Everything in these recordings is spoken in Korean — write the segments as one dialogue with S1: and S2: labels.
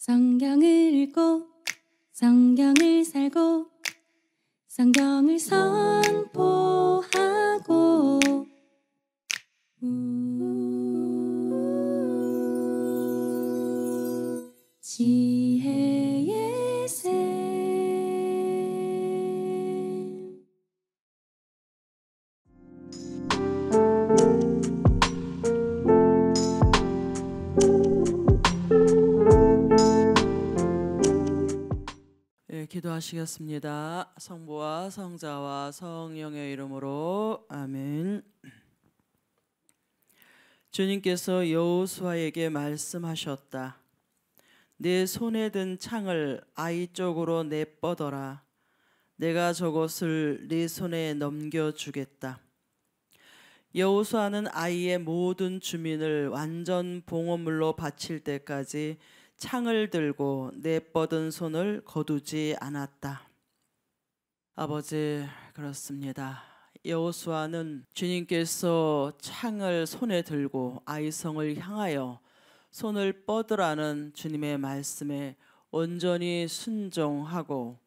S1: 성경을 읽고 성경을 살고 성경을 선포 기도하시겠습니다. 성부와 성자와 성령의 이름으로 아멘. 주님께서 여호수아에게 말씀하셨다. 내 손에 든 창을 아이 쪽으로 내뻗어라. 내가 저것을 네 손에 넘겨 주겠다. 여호수아는 아이의 모든 주민을 완전 봉헌물로 바칠 때까지 창을 들고 내뻗은 손을 거두지 않았다. 아버지 그렇습니다. 여호수아는 주님께서 창을 손에 들고 아이성을 향하여 손을 뻗으라는 주님의 말씀에 온전히 순종하고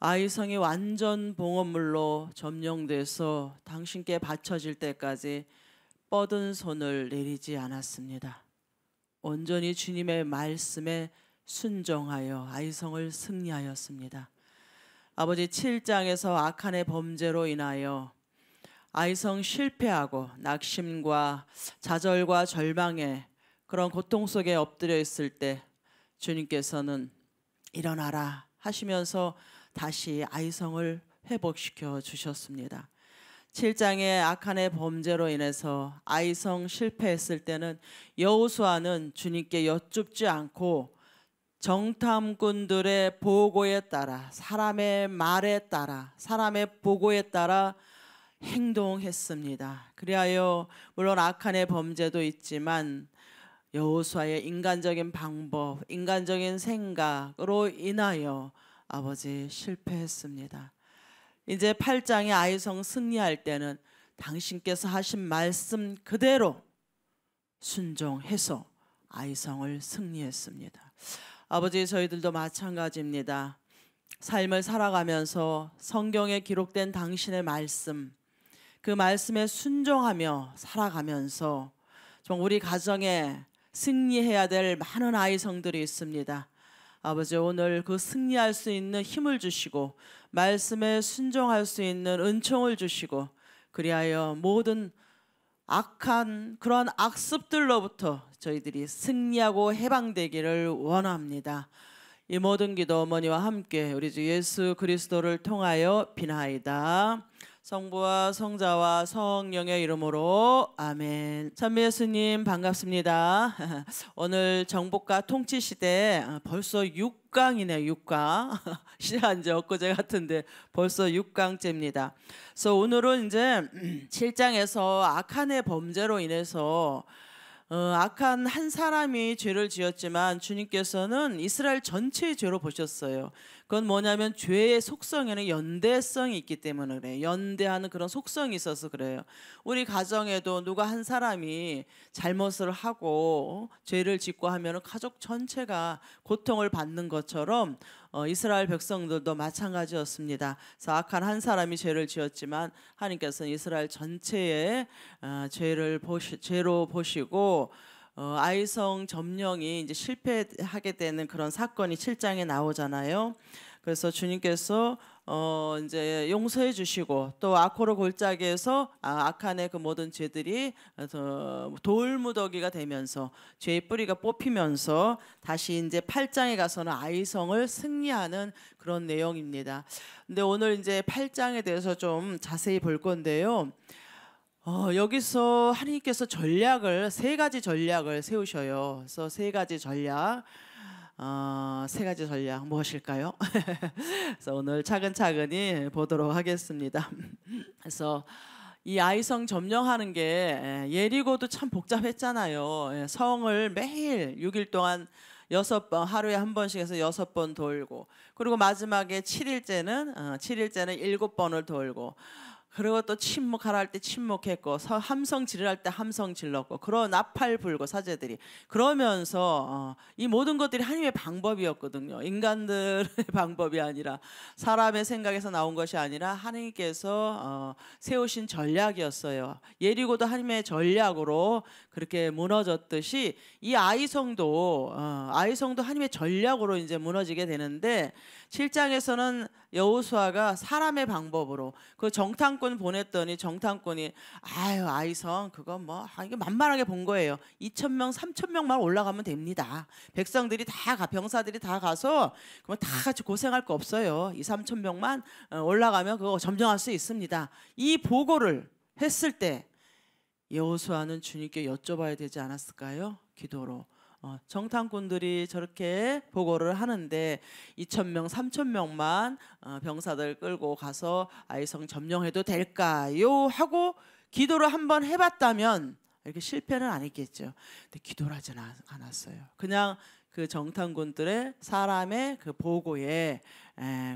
S1: 아이성이 완전 봉헌물로 점령돼서 당신께 바쳐질 때까지 뻗은 손을 내리지 않았습니다. 온전히 주님의 말씀에 순종하여 아이성을 승리하였습니다. 아버지 7장에서 악한의 범죄로 인하여 아이성 실패하고 낙심과 좌절과 절망에 그런 고통 속에 엎드려 있을 때 주님께서는 일어나라 하시면서 다시 아이성을 회복시켜 주셨습니다. 7장의 악한의 범죄로 인해서 아이성 실패했을 때는 여호수아는 주님께 여쭙지 않고 정탐꾼들의 보고에 따라 사람의 말에 따라 사람의 보고에 따라 행동했습니다. 그리하여 물론 악한의 범죄도 있지만 여호수아의 인간적인 방법, 인간적인 생각으로 인하여 아버지 실패했습니다. 이제 8장의 아이성 승리할 때는 당신께서 하신 말씀 그대로 순종해서 아이성을 승리했습니다. 아버지 저희들도 마찬가지입니다. 삶을 살아가면서 성경에 기록된 당신의 말씀 그 말씀에 순종하며 살아가면서 정 우리 가정에 승리해야 될 많은 아이성들이 있습니다. 아버지 오늘 그 승리할 수 있는 힘을 주시고 말씀에 순종할 수 있는 은총을 주시고 그리하여 모든 악한 그러한 악습들로부터 저희들이 승리하고 해방되기를 원합니다. 이 모든 기도 어머니와 함께 우리 주 예수 그리스도를 통하여 비나이다. 성부와 성자와 성령의 이름으로 아멘. 찬미 예수님 반갑습니다. 오늘 정복과 통치 시대 아, 벌써 6강이네요. 6강. 시작한 지 엊그제 같은데 벌써 6강째입니다. 그래서 오늘은 이제 7장에서 악한의 범죄로 인해서 어, 악한 한 사람이 죄를 지었지만 주님께서는 이스라엘 전체의 죄로 보셨어요. 그건 뭐냐면 죄의 속성에는 연대성이 있기 때문에 그래요. 연대하는 그런 속성이 있어서 그래요. 우리 가정에도 누가 한 사람이 잘못을 하고 어, 죄를 짓고 하면 가족 전체가 고통을 받는 것처럼 어, 이스라엘 백성들도 마찬가지였습니다. 악한 한 사람이 죄를 지었지만 하나님께서는 이스라엘 전체의 어, 죄를 보시, 죄로 보시고 어, 아이성 점령이 이제 실패하게 되는 그런 사건이 7장에 나오잖아요. 그래서 주님께서 어 이제 용서해 주시고 또 아코르 골짜기에서 아, 악한의 그 모든 죄들이 어, 돌무더기가 되면서 죄의 뿌리가 뽑히면서 다시 이제 8장에 가서는 아이성을 승리하는 그런 내용입니다. 근데 오늘 이제 8장에 대해서 좀 자세히 볼 건데요. 어, 여기서 하느님께서 전략을 세 가지 전략을 세우셔요. 그래서 세 가지 전략. 어, 세 가지 전략 무엇일까요? 뭐 그래서 오늘 차근차근히 보도록 하겠습니다. 그래서 이 아이성 점령하는 게 예, 예리고도 참 복잡했잖아요. 예, 성을 매일 6일 동안 여섯 번 하루에 한 번씩 해서 여섯 번 돌고 그리고 마지막에 7일째는 7일째는 어, 일곱 번을 돌고 그리고 또 침묵하라 할 때 침묵했고 함성 질을할 때 함성 질렀고 그런 나팔 불고 사제들이 그러면서 어, 이 모든 것들이 하나님의 방법이었거든요. 인간들의 방법이 아니라 사람의 생각에서 나온 것이 아니라 하나님께서 어, 세우신 전략이었어요. 예리고도 하나님의 전략으로 그렇게 무너졌듯이 이 아이성도 어, 아이성도 하나님의 전략으로 이제 무너지게 되는데 7장에서는 여호수아가 사람의 방법으로 그 정탐 정탐꾼 보냈더니 정탐꾼이 아유 아이성 그건뭐 아, 이게 만만하게 본 거예요. 2천 명, 3천 명만 올라가면 됩니다. 백성들이 다 가, 병사들이 다 가서 그러면 다 같이 고생할 거 없어요. 2, 3천 명만 어, 올라가면 그거 점령할 수 있습니다. 이 보고를 했을 때 여호수아는 주님께 여쭤봐야 되지 않았을까요? 기도로 어, 정탐꾼들이 저렇게 보고를 하는데 2천 명, 3천 명만 어, 병사들 끌고 가서 아이성 점령해도 될까요? 하고 기도를 한번 해봤다면 이렇게 실패는 아니겠죠. 근데 기도를 하진 않았어요. 그냥 그 정탐군들의 사람의 그 보고에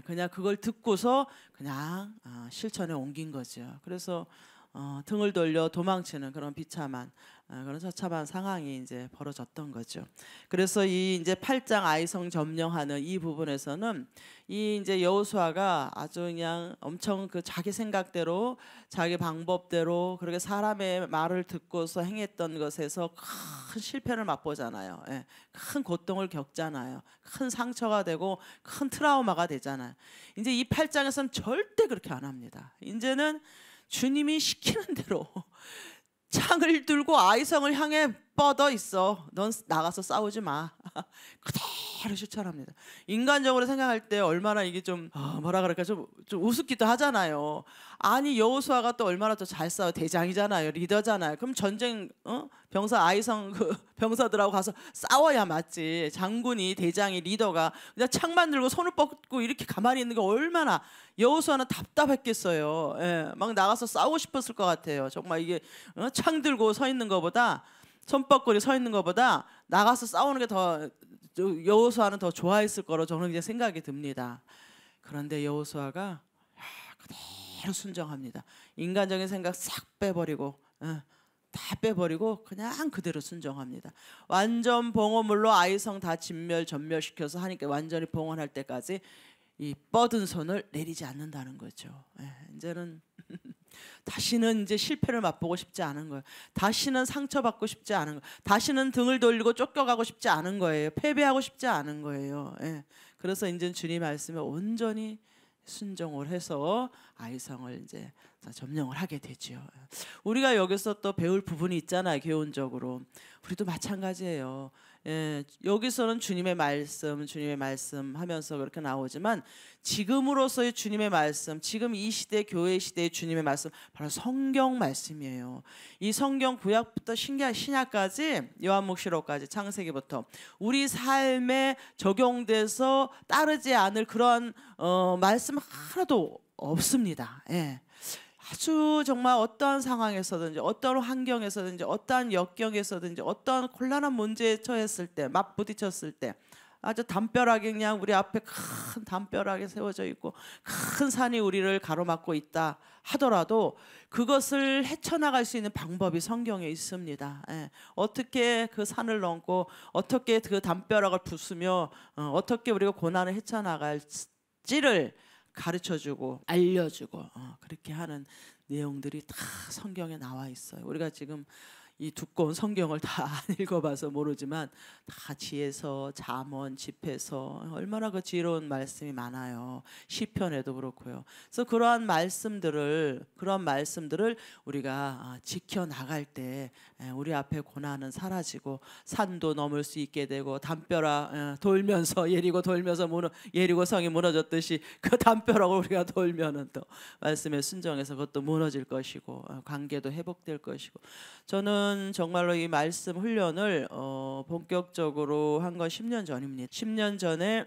S1: 그냥 그걸 듣고서 그냥 어, 실천에 옮긴 거죠. 그래서 어, 등을 돌려 도망치는 그런 비참한 아, 그런 처참한 상황이 이제 벌어졌던 거죠. 그래서 이 이제 8장 아이성 점령하는 이 부분에서는 이 이제 여호수아가 아주 그냥 엄청 그 자기 생각대로 자기 방법대로 그렇게 사람의 말을 듣고서 행했던 것에서 큰 실패를 맛보잖아요. 예, 큰 고통을 겪잖아요. 큰 상처가 되고 큰 트라우마가 되잖아요. 이제 이 8장에서는 절대 그렇게 안 합니다. 이제는 주님이 시키는 대로 창을 들고 아이성을 향해 뻗어 있어. 넌 나가서 싸우지 마. 그대로 실천합니다. 인간적으로 생각할 때 얼마나 이게 좀 아, 뭐라 그럴까 좀, 좀 우습기도 하잖아요. 아니 여호수아가 또 얼마나 또잘 싸워 대장이잖아요, 리더잖아요. 그럼 전쟁 어? 병사 아이성 그 병사들하고 가서 싸워야 맞지. 장군이 대장이 리더가 그냥 창만 들고 손을 뻗고 이렇게 가만히 있는 게 얼마나 여호수아는 답답했겠어요. 예, 막 나가서 싸우고 싶었을 것 같아요. 정말 이게 어? 창 들고 서 있는 것보다 손뻑거리 서 있는 것보다 나가서 싸우는 게 더 여호수아는 더 좋아했을 거로 저는 이제 생각이 듭니다. 그런데 여호수아가 그대로 순정합니다. 인간적인 생각 싹 빼버리고 다 빼버리고 그냥 그대로 순정합니다. 완전 봉헌물로 아이성 다 진멸 전멸시켜서 하니까 완전히 봉헌할 때까지 이 뻗은 손을 내리지 않는다는 거죠. 예, 이제는 다시는 이제 실패를 맛보고 싶지 않은 거예요. 다시는 상처받고 싶지 않은 거예요. 다시는 등을 돌리고 쫓겨가고 싶지 않은 거예요. 패배하고 싶지 않은 거예요. 예. 그래서 이제 주님 말씀에 온전히 순종을 해서 아이성을 이제 점령을 하게 되지 우리가 여기서 또 배울 부분이 있잖아요. 개운적으로. 우리도 마찬가지예요. 예, 여기서는 주님의 말씀, 주님의 말씀 하면서 그렇게 나오지만 지금으로서의 주님의 말씀, 지금 이 시대 교회 시대의 주님의 말씀 바로 성경 말씀이에요. 이 성경 구약부터 신약 신약까지 요한복시록까지 창세기부터 우리 삶에 적용돼서 따르지 않을 그러한 어, 말씀 하나도 없습니다. 예. 아주 정말 어떠한 상황에서든지 어떠한 환경에서든지 어떠한 역경에서든지 어떠한 곤란한 문제에 처했을 때 맞부딪혔을 때 아주 담벼락이 그냥 우리 앞에 큰 담벼락이 세워져 있고 큰 산이 우리를 가로막고 있다 하더라도 그것을 헤쳐나갈 수 있는 방법이 성경에 있습니다. 예. 어떻게 그 산을 넘고 어떻게 그 담벼락을 부수며 어, 떻게 우리가 고난을 헤쳐나갈지를 가르쳐주고 알려주고 어, 그렇게 하는 내용들이 다 성경에 나와 있어요. 우리가 지금 이 두꺼운 성경을 다안 읽어봐서 모르지만 다 지혜서 잠언 집회서 얼마나 그 지혜로운 말씀이 많아요 시편에도 그렇고요 그래서 그러한 말씀들을 그런 말씀들을 우리가 아, 지켜 나갈 때 예, 우리 앞에 고난은 사라지고 산도 넘을 수 있게 되고 담벼락 예, 돌면서 예리고 돌면서 무너 예리고 성이 무너졌듯이 그 담벼락을 우리가 돌면은 또 말씀에 순정해서 그것도 무너질 것이고 어, 관계도 회복될 것이고 저는 저는 정말로 이 말씀 훈련을 어, 본격적으로 한 건 10년 전입니다. 10년 전에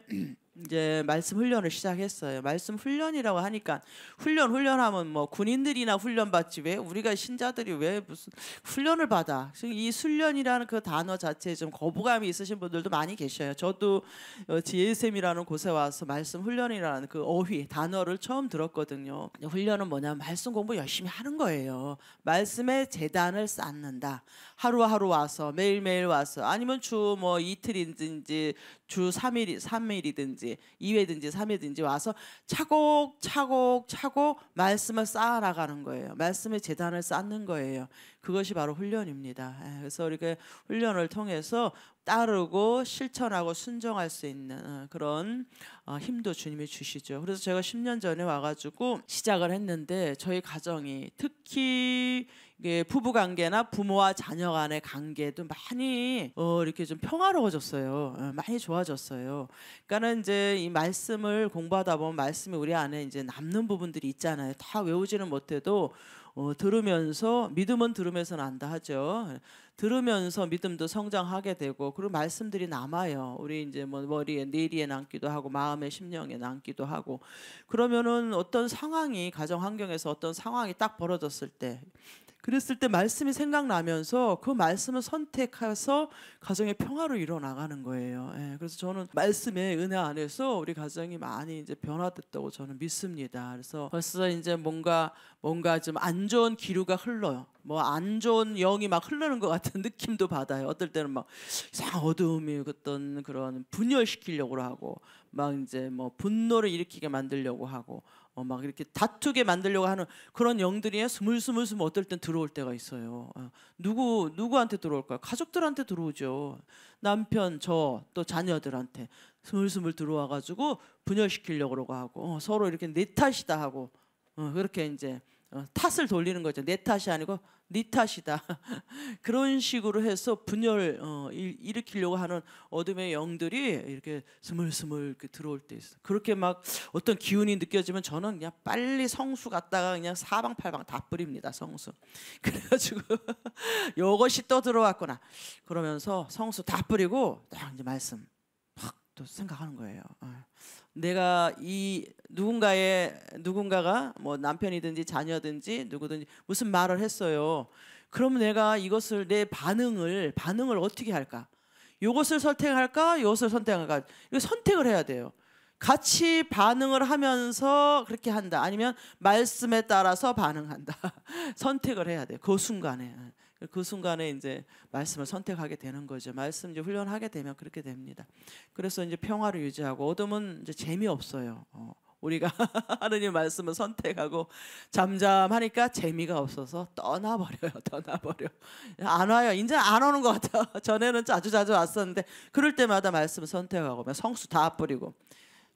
S1: 이제 말씀 훈련을 시작했어요. 말씀 훈련이라고 하니까 훈련 훈련하면 뭐 군인들이나 훈련 받지 왜 우리가 신자들이 왜 무슨 훈련을 받아? 지금 이 훈련이라는 그 단어 자체에 좀 거부감이 있으신 분들도 많이 계셔요. 저도 어, 지혜샘이라는 곳에 와서 말씀 훈련이라는 그 어휘 단어를 처음 들었거든요. 훈련은 뭐냐면 말씀 공부 열심히 하는 거예요. 말씀의 재단을 쌓는다. 하루하루 와서 매일매일 와서 아니면 주 뭐 이틀인지 주 3일, 3일이든지 2회든지 3회든지 와서 차곡차곡차곡 말씀을 쌓아나가는 거예요. 말씀의 재단을 쌓는 거예요. 그것이 바로 훈련입니다. 예, 그래서 우리가 훈련을 통해서 따르고 실천하고 순종할 수 있는 어, 그런 어, 힘도 주님이 주시죠. 그래서 제가 10년 전에 와가지고 시작을 했는데 저희 가정이 특히 부부 관계나 부모와 자녀 간의 관계도 많이 어, 이렇게 좀 평화로워졌어요. 많이 좋아졌어요. 그러니까는 이제 이 말씀을 공부하다 보면 말씀이 우리 안에 이제 남는 부분들이 있잖아요. 다 외우지는 못해도 어, 들으면서 믿음은 들으면서 난다 하죠. 들으면서 믿음도 성장하게 되고 그런 말씀들이 남아요. 우리 이제 뭐 머리에 내리에 남기도 하고 마음의 심령에 남기도 하고 그러면은 어떤 상황이 가정 환경에서 어떤 상황이 딱 벌어졌을 때 그랬을 때 말씀이 생각나면서 그 말씀을 선택해서 가정의 평화로 이뤄나가는 거예요. 예, 그래서 저는 말씀의 은혜 안에서 우리 가정이 많이 이제 변화됐다고 저는 믿습니다. 그래서 벌써 이제 뭔가 뭔가 좀 안 좋은 기류가 흘러요. 뭐 안 좋은 영이 막 흐르는 것 같은 느낌도 받아요. 어떨 때는 막 이상 어두움이 어떤 그런 분열시키려고 하고 막 이제 뭐 분노를 일으키게 만들려고 하고 어, 막 이렇게 다투게 만들려고 하는 그런 영들이 스물스물스물 어떨 땐 들어올 때가 있어요. 어, 누구 누구한테 들어올까요? 가족들한테 들어오죠. 남편, 저 또 자녀들한테 스물스물 들어와가지고 분열시키려고 하고 어, 서로 이렇게 내 탓이다 하고 어, 그렇게 이제 어, 탓을 돌리는 거죠. 내 탓이 아니고 네 탓이다. 그런 식으로 해서 분열 어, 일, 일으키려고 하는 어둠의 영들이 이렇게 스물스물 이렇게 들어올 때 있어. 그렇게 막 어떤 기운이 느껴지면 저는 그냥 빨리 성수 갔다가 그냥 사방팔방 다 뿌립니다. 성수. 그래가지고 이것이 또 들어왔구나. 그러면서 성수 다 뿌리고 딱 이제 말씀 확 또 생각하는 거예요. 어. 내가 이 누군가의 누군가가 뭐 남편이든지 자녀든지 누구든지 무슨 말을 했어요. 그럼 내가 이것을 내 반응을 반응을 어떻게 할까? 이것을 선택할까? 이것을 선택할까? 이거 선택을 해야 돼요. 같이 반응을 하면서 그렇게 한다. 아니면 말씀에 따라서 반응한다. 선택을 해야 돼요. 그 순간에. 그 순간에 이제 말씀을 선택하게 되는 거죠. 말씀 이제 훈련하게 되면 그렇게 됩니다. 그래서 이제 평화를 유지하고 어둠은 이제 재미없어요. 어, 우리가 하느님 말씀을 선택하고 잠잠하니까 재미가 없어서 떠나버려요. 떠나버려. 안 와요. 이제 안 오는 것 같아요. 전에는 자주 자주 왔었는데 그럴 때마다 말씀을 선택하고 성수 다 뿌리고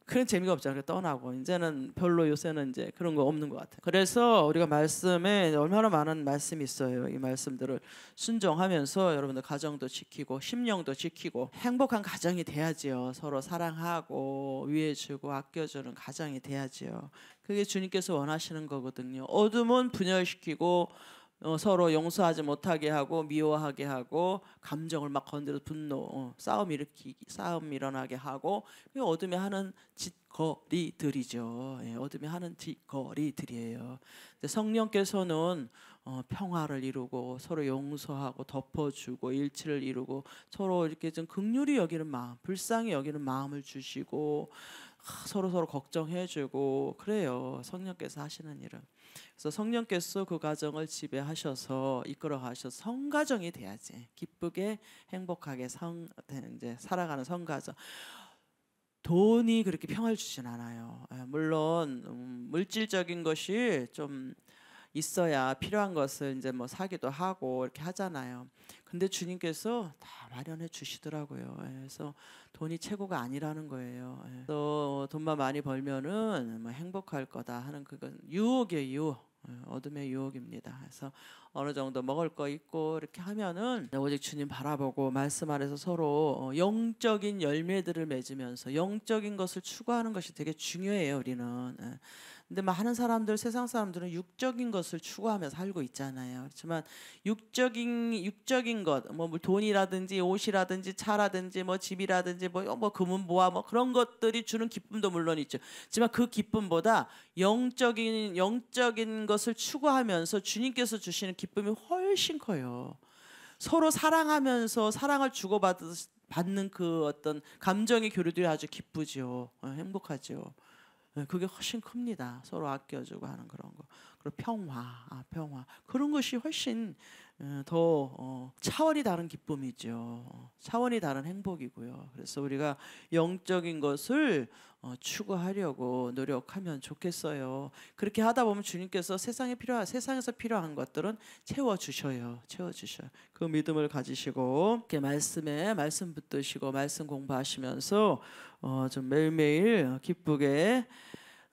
S1: 그런 재미가 없잖아요. 떠나고 이제는 별로 요새는 이제 그런 거 없는 것 같아요. 그래서 우리가 말씀에 얼마나 많은 말씀이 있어요. 이 말씀들을 순종하면서 여러분들 가정도 지키고 심령도 지키고 행복한 가정이 돼야지요. 서로 사랑하고 위해주고 아껴주는 가정이 돼야지요. 그게 주님께서 원하시는 거거든요. 어둠은 분열시키고 어, 서로 용서하지 못하게 하고 미워하게 하고 감정을 막 건드려 분노 어, 싸움 일으키 기 싸움 일어나게 하고 그 어둠에 하는 짓거리들이죠. 예, 어둠에 하는 짓거리들이에요. 성령께서는 어, 평화를 이루고 서로 용서하고 덮어주고 일치를 이루고 서로 이렇게 좀 긍휼히 여기는 마음, 불쌍히 여기는 마음을 주시고 서로 서로 걱정해주고 그래요. 성령께서 하시는 일은. 그래서 성령께서 그 가정을 지배하셔서 이끌어 가셔서 성가정이 돼야지 기쁘게 행복하게 성 이제 살아가는 성가정. 돈이 그렇게 평화를 주진 않아요. 예, 물론 음, 물질적인 것이 좀 있어야 필요한 것을 이제 뭐 사기도 하고 이렇게 하잖아요. 근데 주님께서 다 마련해 주시더라고요. 예, 그래서 돈이 최고가 아니라는 거예요. 예. 또 돈만 많이 벌면은 뭐 행복할 거다 하는 그건 유혹의 유혹. 예, 어둠의 유혹입니다. 그래서 어느 정도 먹을 거 있고 이렇게 하면은 네, 오직 주님 바라보고 말씀 아래서 서로 어, 영적인 열매들을 맺으면서 영적인 것을 추구하는 것이 되게 중요해요. 우리는 근데 많은 사람들 세상 사람들은 육적인 것을 추구하며 살고 있잖아요. 그렇지만 육적인 육적인 것, 뭐 돈이라든지 옷이라든지 차라든지 뭐 집이라든지 뭐뭐 뭐 금은 보화 뭐 그런 것들이 주는 기쁨도 물론 있죠. 하지만 그 기쁨보다 영적인 영적인 것을 추구하면서 주님께서 주시는 기쁨이 훨씬 커요. 서로 사랑하면서 사랑을 주고받는 그 어떤 감정의 교류들이 아주 기쁘죠. 어, 행복하죠. 예, 그게 훨씬 큽니다. 서로 아껴주고 하는 그런 거. 그리고 평화, 아, 평화. 그런 것이 훨씬 어, 더 어, 차원이 다른 기쁨이죠. 차원이 다른 행복이고요. 그래서 우리가 영적인 것을 어, 추구하려고 노력하면 좋겠어요. 그렇게 하다 보면 주님께서 세상에 필요한 세상에서 필요한 것들은 채워 주셔요. 채워 주셔. 그 믿음을 가지시고 이렇게 말씀에 말씀 붙드시고 말씀 공부하시면서 좀 매일매일 기쁘게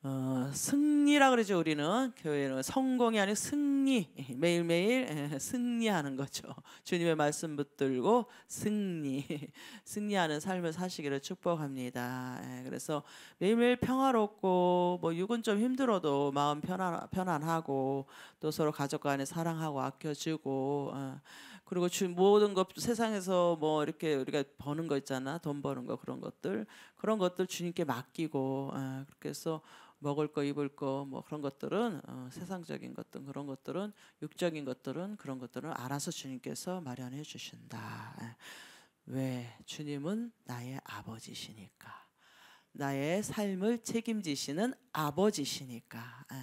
S1: 어, 승리라 그러죠 우리는 교회는 성공이 아닌 승리 매일매일 예, 승리하는 거죠 주님의 말씀 붙들고 승리 승리하는 삶을 사시기를 축복합니다 예, 그래서 매일매일 평화롭고 뭐 육은 좀 힘들어도 마음 편안, 편안하고 또 서로 가족 간에 사랑하고 아껴주고 어, 그리고 주, 모든 것 세상에서 뭐 이렇게 우리가 버는 거 있잖아 돈 버는 거 그런 것들 그런 것들 주님께 맡기고 어, 그렇게 해서 먹을 거 입을 거뭐 그런 것들은 어, 세상적인 것들 그런 것들은 육적인 것들은 그런 것들은 알아서 주님께서 마련해 주신다. 예. 왜 주님은 나의 아버지시니까 나의 삶을 책임지시는 아버지시니까. 예.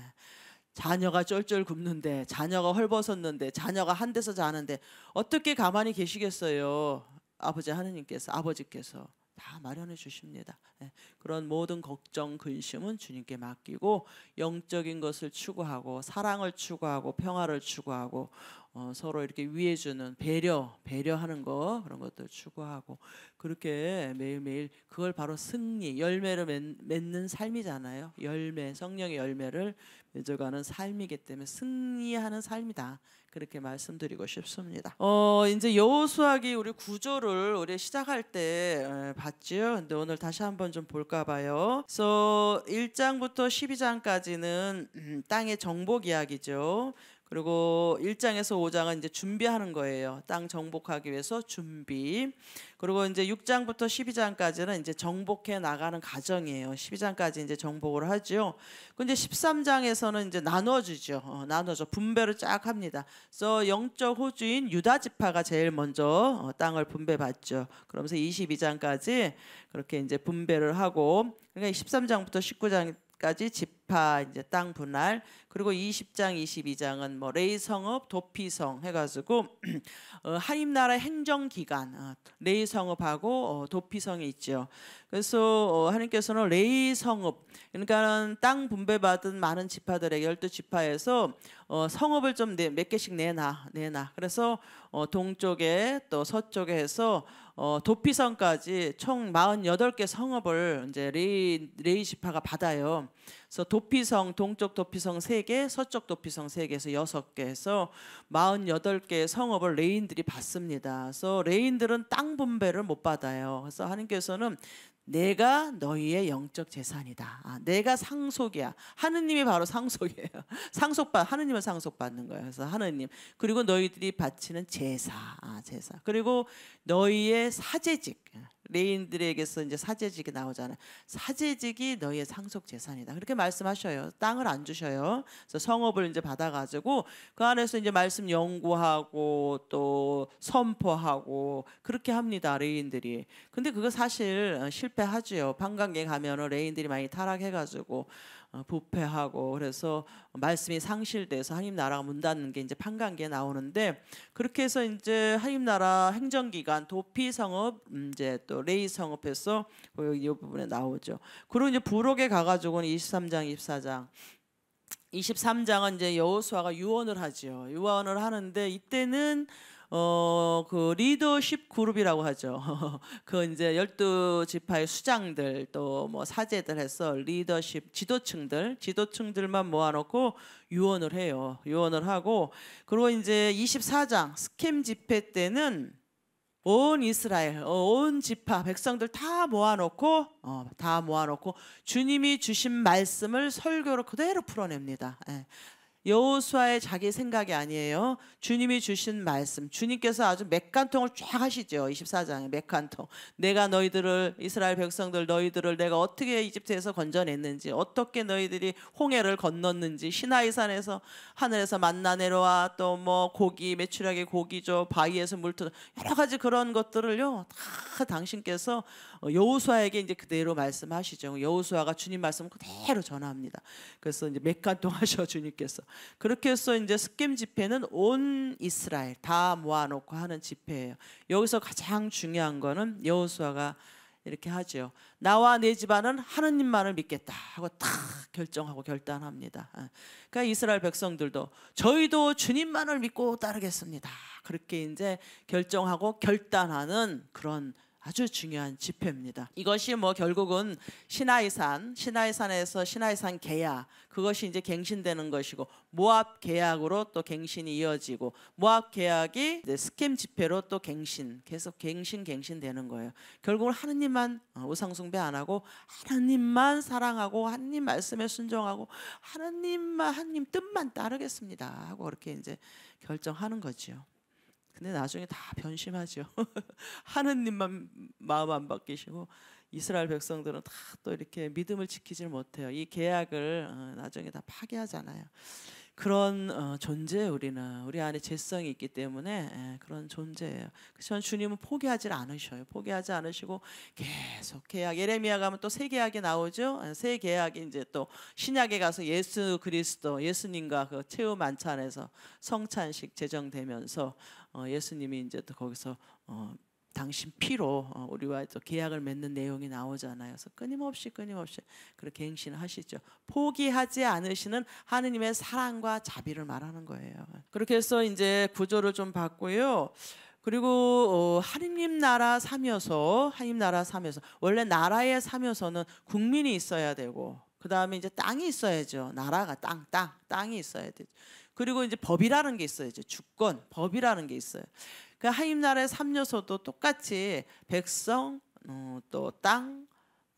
S1: 자녀가 쫄쫄 굶는데 자녀가 헐벗었는데 자녀가 한 데서 자는데 어떻게 가만히 계시겠어요 아버지 하느님께서 아버지께서 다 마련해 주십니다. 예, 그런 모든 걱정, 근심은 주님께 맡기고 영적인 것을 추구하고 사랑을 추구하고 평화를 추구하고 어, 서로 이렇게 위해주는 배려, 배려하는 거 그런 것들 추구하고 그렇게 매일매일 그걸 바로 승리 열매를 맺, 는 삶이잖아요. 열매, 성령의 열매를 이어가는 삶이기 때문에 승리하는 삶이다. 그렇게 말씀드리고 싶습니다. 어, 이제 여호수아기 우리 구조를 우리 시작할 때 봤지요. 근데 오늘 다시 한번 좀 볼까 봐요. 그래서 1장부터 12장까지는 음, 땅의 정복 이야기죠. 그리고 1장에서 5장은 이제 준비하는 거예요. 땅 정복하기 위해서 준비. 그리고 이제 6장부터 12장까지는 이제 정복해 나가는 과정이에요. 12장까지 이제 정복을 하죠. 근데 그 13장에서는 이제 나눠주죠. 어, 나눠져 분배를 쫙 합니다. 그래서 영적 호주인 유다 지파가 제일 먼저 어, 땅을 분배받죠. 그러면서 22장까지 그렇게 이제 분배를 하고 그러니까 13장부터 19장까지 집 지파 이제 땅 분할 그리고 20장 22장은 뭐 레이 성읍 도피성 해가지고 어, 하임 나라 행정 기관 어, 레이 성읍하고 어, 도피성에 있죠. 그래서 어, 하나님께서는 레이 성읍 그러니까는 땅 분배받은 많은 지파들의 열두 지파에서 어, 성읍을 좀 몇 개씩 내놔 내놔. 그래서 어, 동쪽에 또 서쪽에 해서 어, 도피성까지 총 48개 성읍을 이제 레이, 레이 지파가 받아요. 그래서 도피성 동쪽 도피성 3개, 서쪽 도피성 3개에서 6개 에서 48개의 성업을 레인들이 받습니다. 그래서 레인들은 땅 분배를 못 받아요. 그래서 하나님께서는 내가 너희의 영적 재산이다. 아, 내가 상속이야. 하느님이 바로 상속이에요. 상속받 하느님은 상속받는 거예요. 그래서 하느님 그리고 너희들이 바치는 제사, 아, 제사 그리고 너희의 사제직 레인들에게서 이제 사제직이 나오잖아요. 사제직이 너희의 상속 재산이다. 그렇게 말씀하셔요. 땅을 안 주셔요. 그래서 성업을 이제 받아가지고 그 안에서 이제 말씀 연구하고 또 선포하고 그렇게 합니다. 레인들이. 근데 그거 사실 어, 실패하지요. 관광에 가면은 레인들이 많이 타락해가지고 어, 부패하고 그래서 말씀이 상실돼서 하나님 나라가 문 닫는 게 이제 판관기에 나오는데 그렇게 해서 이제 하나님 나라 행정기관 도피 성업 음, 이제 또 레이 성업해서 이 부분에 나오죠. 그리고 이제 부록에 가가지고는 23장 24장 23장은 이제 여호수아가 유언을 하지요. 유언을 하는데 이때는 어, 그 리더십 그룹이라고 하죠. 그 이제 열두 지파의 수장들 또 뭐 사제들 해서 리더십 지도층들 지도층들만 모아놓고 유언을 해요. 유언을 하고 그리고 이제 24장 스캠 집회 때는 온 이스라엘, 어, 온 지파, 백성들 다 모아놓고, 어, 다 모아놓고 주님이 주신 말씀을 설교로 그대로 풀어냅니다. 예. 여호수아의 자기 생각이 아니에요. 주님이 주신 말씀. 주님께서 아주 맥간통을 쫙 하시죠. 24장에 맥간통. 내가 너희들을 이스라엘 백성들 너희들을 내가 어떻게 이집트에서 건져냈는지 어떻게 너희들이 홍해를 건넜는지 시나이산에서 하늘에서 만나 내려와 또 뭐 고기 메추라기 고기죠. 바위에서 물터 여러 가지 그런 것들을요. 다 당신께서 어, 여호수아에게 이제 그대로 말씀하시죠. 여호수아가 주님 말씀 그대로 전합니다. 그래서 이제 몇간 동 하셔 주님께서 그렇게 해서 이제 스캠 집회는 온 이스라엘 다 모아놓고 하는 집회예요. 여기서 가장 중요한 거는 여호수아가 이렇게 하죠. 나와 내 집안은 하느님만을 믿겠다 하고 탁 결정하고 결단합니다. 예. 그러니까 이스라엘 백성들도 저희도 주님만을 믿고 따르겠습니다. 그렇게 이제 결정하고 결단하는 그런 아주 중요한 지표입니다. 이것이 뭐 결국은 신하이산, 신하이산에서 신하이산 계약 그것이 이제 갱신되는 것이고 모압 계약으로 또 갱신이 이어지고 모압 계약이 스캠 지폐로 또 갱신 계속 갱신 갱신되는 거예요. 결국은 하느님만 어, 우상 숭배 안 하고 하느님만 사랑하고 하느님 말씀에 순종하고 하느님만 하느님 뜻만 따르겠습니다 하고 그렇게 이제 결정하는 거지요. 근데 나중에 다 변심하죠. 하느님만 마음 안 바뀌시고 이스라엘 백성들은 다또 이렇게 믿음을 지키질 못해요. 이 계약을 어, 나중에 다 파괴하잖아요. 그런 어, 존재 우리는 우리 안에 죄성이 있기 때문에 예, 그런 존재예요. 그렇지 주님은 포기하지 않으셔요. 포기하지 않으시고 계속 계약 예레미야 가면 또 새 계약이 나오죠. 예, 새 계약이 이제 또 신약에 가서 예수 그리스도 예수님과 그 최후 만찬에서 성찬식 제정되면서 어, 예수님이 이제 또 거기서 어, 당신 피로 어, 우리와 또 계약을 맺는 내용이 나오잖아요. 그래서 끊임없이 끊임없이 그렇게 행신하시죠. 포기하지 않으시는 하느님의 사랑과 자비를 말하는 거예요. 그렇게 해서 이제 구조를 좀 봤고요. 그리고 하느님 나라 삼여서 하느님 나라 삼여서 원래 나라의 삼여서는 국민이 있어야 되고 그 다음에 이제 땅이 있어야죠. 나라가 땅, 땅, 땅이 있어야 되죠. 그리고 이제 법이라는 게 있어요. 이제 주권, 법이라는 게 있어요. 그 하임 나라의 3요소도 똑같이 백성, 어, 또 땅,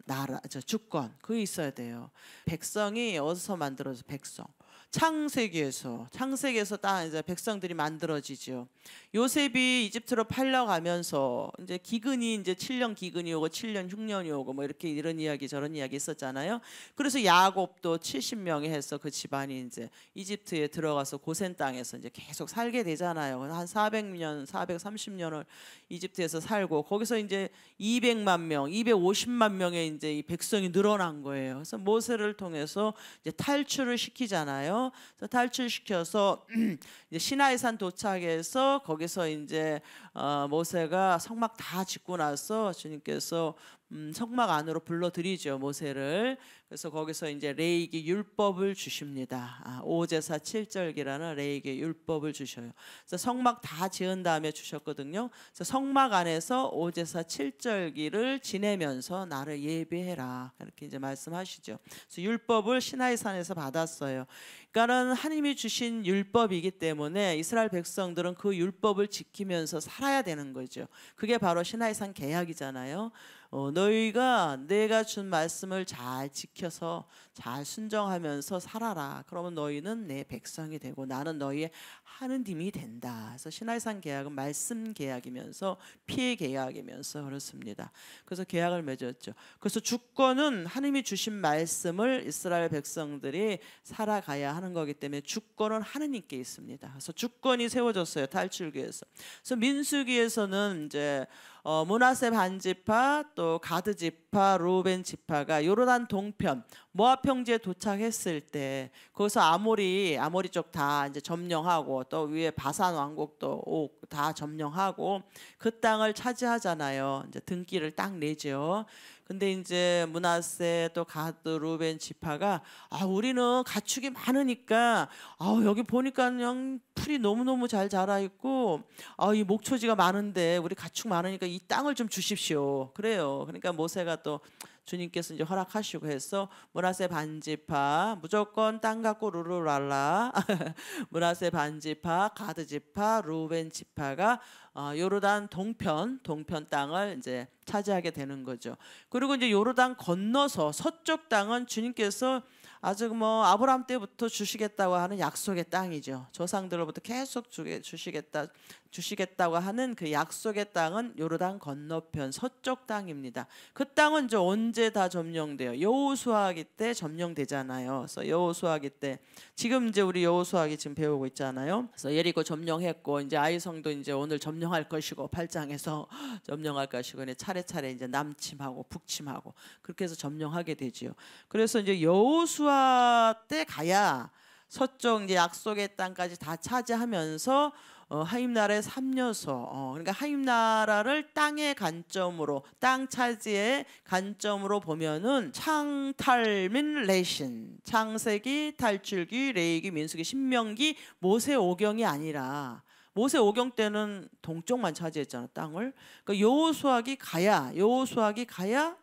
S1: 나라, 저 주권 그게 있어야 돼요. 백성이 어디서 만들어서 백성. 창세기에서 창세기에서 딱 이제 백성들이 만들어지죠. 요셉이 이집트로 팔려가면서 이제 기근이 이제 7년 기근이 오고 7년 흉년이 오고 뭐 이렇게 이런 이야기 저런 이야기 있었잖아요. 그래서 야곱도 70명이 해서 그 집안이 이제 이집트에 들어가서 고센 땅에서 이제 계속 살게 되잖아요. 한 400년, 430년을 이집트에서 살고 거기서 이제 200만 명, 250만 명의 이제 이 백성이 늘어난 거예요. 그래서 모세를 통해서 이제 탈출을 시키잖아요. 그래서 탈출시켜서 이제 시나이산 도착해서 거기서 이제 어, 모세가 성막 다 짓고 나서 주님께서 음, 성막 안으로 불러들이죠 모세를 그래서 거기서 이제 레이기 율법을 주십니다 아, 오제사 7절기라는 레이기 율법을 주셔요 그래서 성막 다 지은 다음에 주셨거든요 그래서 성막 안에서 오제사 7절기를 지내면서 나를 예배해라 이렇게 이제 말씀하시죠 그래서 율법을 신하이 산에서 받았어요 그러니까는 하나님이 주신 율법이기 때문에 이스라엘 백성들은 그 율법을 지키면서 살아야 되는 거죠 그게 바로 신하이산 계약이잖아요 어, 너희가 내가 준 말씀을 잘 지켜서 잘 순정하면서 살아라. 그러면 너희는 내 백성이 되고 나는 너희의 하느님이 된다. 그래서 신하이산 계약은 말씀 계약이면서 피해 계약이면서 그렇습니다. 그래서 계약을 맺었죠. 그래서 주권은 하느님이 주신 말씀을 이스라엘 백성들이 살아가야 하는 거기 때문에 주권은 하느님께 있습니다. 그래서 주권이 세워졌어요. 탈출기에서. 그래서 민수기에서는 이제 어, 문하세 반지파 또 가드 지파 루벤 지파가 요르단 동편 모압 평지에 도착했을 때 거기서 아모리 아모리 쪽 다 이제 점령하고 또 위에 바산 왕국도 다 점령하고 그 땅을 차지하잖아요. 이제 등기를 딱 내죠. 근데 이제 문하세 또 가드 루벤 지파가 아 우리는 가축이 많으니까 아 여기 보니까 그냥 풀이 너무너무 잘 자라 있고 아 이 목초지가 많은데 우리 가축 많으니까 이 땅을 좀 주십시오. 그래요. 그러니까 모세가 또 주님께서 이제 허락하시고 해서 문하세 반지파 무조건 땅 갖고 루루랄라 문하세 반지파 가드 지파 루벤 지파가 어, 요르단 동편 동편 땅을 이제 차지하게 되는 거죠. 그리고 이제 요르단 건너서 서쪽 땅은 주님께서 아주 뭐 아브라함 때부터 주시겠다고 하는 약속의 땅이죠. 조상들로부터 계속 주시겠다 주시겠다고 하는 그 약속의 땅은 요르단 건너편 서쪽 땅입니다. 그 땅은 저 언제 다 점령돼요? 여호수아기 때 점령되잖아요. 그래서 여호수아기 때 지금 이제 우리 여호수아기 지금 배우고 있잖아요. 그래서 예리고 점령했고 이제 아이성도 이제 오늘 점령할 것이고 팔장에서 점령할 것이고 이제 차례차례 이제 남침하고 북침하고 그렇게 해서 점령하게 되지요. 그래서 이제 여호수아 때 가야 서쪽 이제 약속의 땅까지 다 차지하면서 어, 하임나라의 삼녀서 어, 그러니까 하임나라를 땅의 관점으로 땅 차지의 관점으로 보면은 창탈민 레신 창세기 탈출기 레이기 민수기 신명기 모세 오경이 아니라 모세 오경 때는 동쪽만 차지했잖아 땅을 그러니까 여호수아기 가야 여호수아기 가야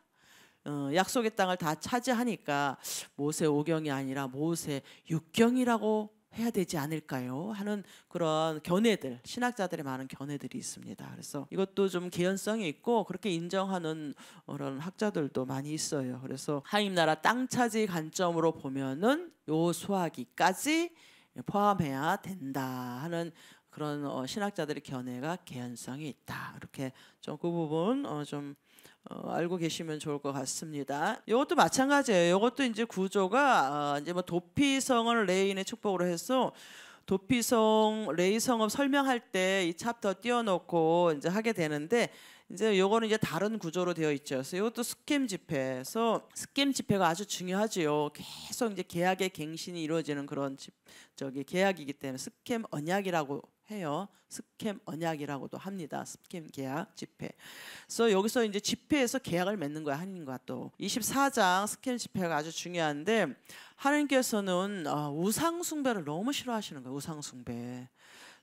S1: 어, 약속의 땅을 다 차지하니까 모세 오경이 아니라 모세 육경이라고 해야 되지 않을까요? 하는 그런 견해들, 신학자들의 많은 견해들이 있습니다. 그래서 이것도 좀 개연성이 있고 그렇게 인정하는 그런 학자들도 많이 있어요. 그래서 하임 나라 땅 차지 관점으로 보면은 요 수화기까지 포함해야 된다 하는 그런 어, 신학자들의 견해가 개연성이 있다. 이렇게 좀 그 부분 어, 좀 어, 알고 계시면 좋을 것 같습니다. 이것도 마찬가지예요. 이것도 이제 구조가 어, 이제 뭐 도피성을 레인의 축복으로 해서 도피성 레이 성업 설명할 때 이 챕터 띄워놓고 이제 하게 되는데 이제 요거는 이제 다른 구조로 되어 있죠. 그래서 이것도 스캠 집회에서 스캠 집회가 아주 중요하지요. 계속 이제 계약의 갱신이 이루어지는 그런 집, 저기 계약이기 때문에 스캠 언약이라고 해요. 스캠 언약이라고도 합니다. 스캠 계약 집회. 그래서 여기서 이제 집회에서 계약을 맺는 거야 하나님과 또 24장 스캠 집회가 아주 중요한데 하나님께서는 어, 우상 숭배를 너무 싫어하시는 거예요. 우상 숭배.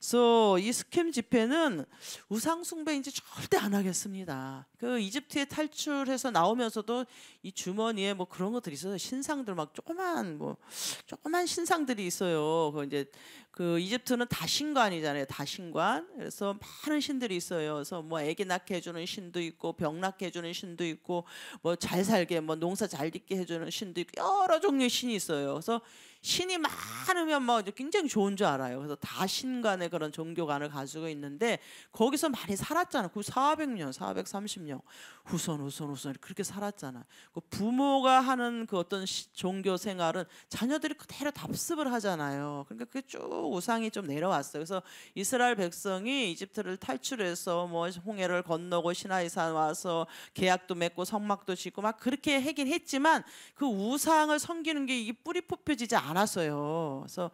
S1: 그래서 이 스캠 집회는 우상숭배인지 절대 안 하겠습니다. 그 이집트에 탈출해서 나오면서도 이 주머니에 뭐 그런 것들이 있어요. 신상들 막 조그만 뭐 조그만 신상들이 있어요. 그 이제 그 이집트는 다신관이잖아요. 다신관. 그래서 많은 신들이 있어요. 그래서 뭐 아기 낳게 해주는 신도 있고 병 낳게 해주는 신도 있고 뭐 잘 살게 뭐 농사 잘 짓게 해주는 신도 있고 여러 종류의 신이 있어요. 그래서 신이 많으면 뭐 굉장히 좋은 줄 알아요. 그래서 다 신간의 그런 종교관을 가지고 있는데 거기서 많이 살았잖아. 그 400년, 430년 후손, 후손, 후손 그렇게 살았잖아. 그 부모가 하는 그 어떤 종교 생활은 자녀들이 그대로 답습을 하잖아요. 그러니까 그게 쭉 우상이 좀 내려왔어요. 그래서 이스라엘 백성이 이집트를 탈출해서 뭐 홍해를 건너고 신하이산 와서 계약도 맺고 성막도 짓고 막 그렇게 하긴 했지만 그 우상을 섬기는 게 이 뿌리 뽑혀지지 않아. 많았어요. 그래서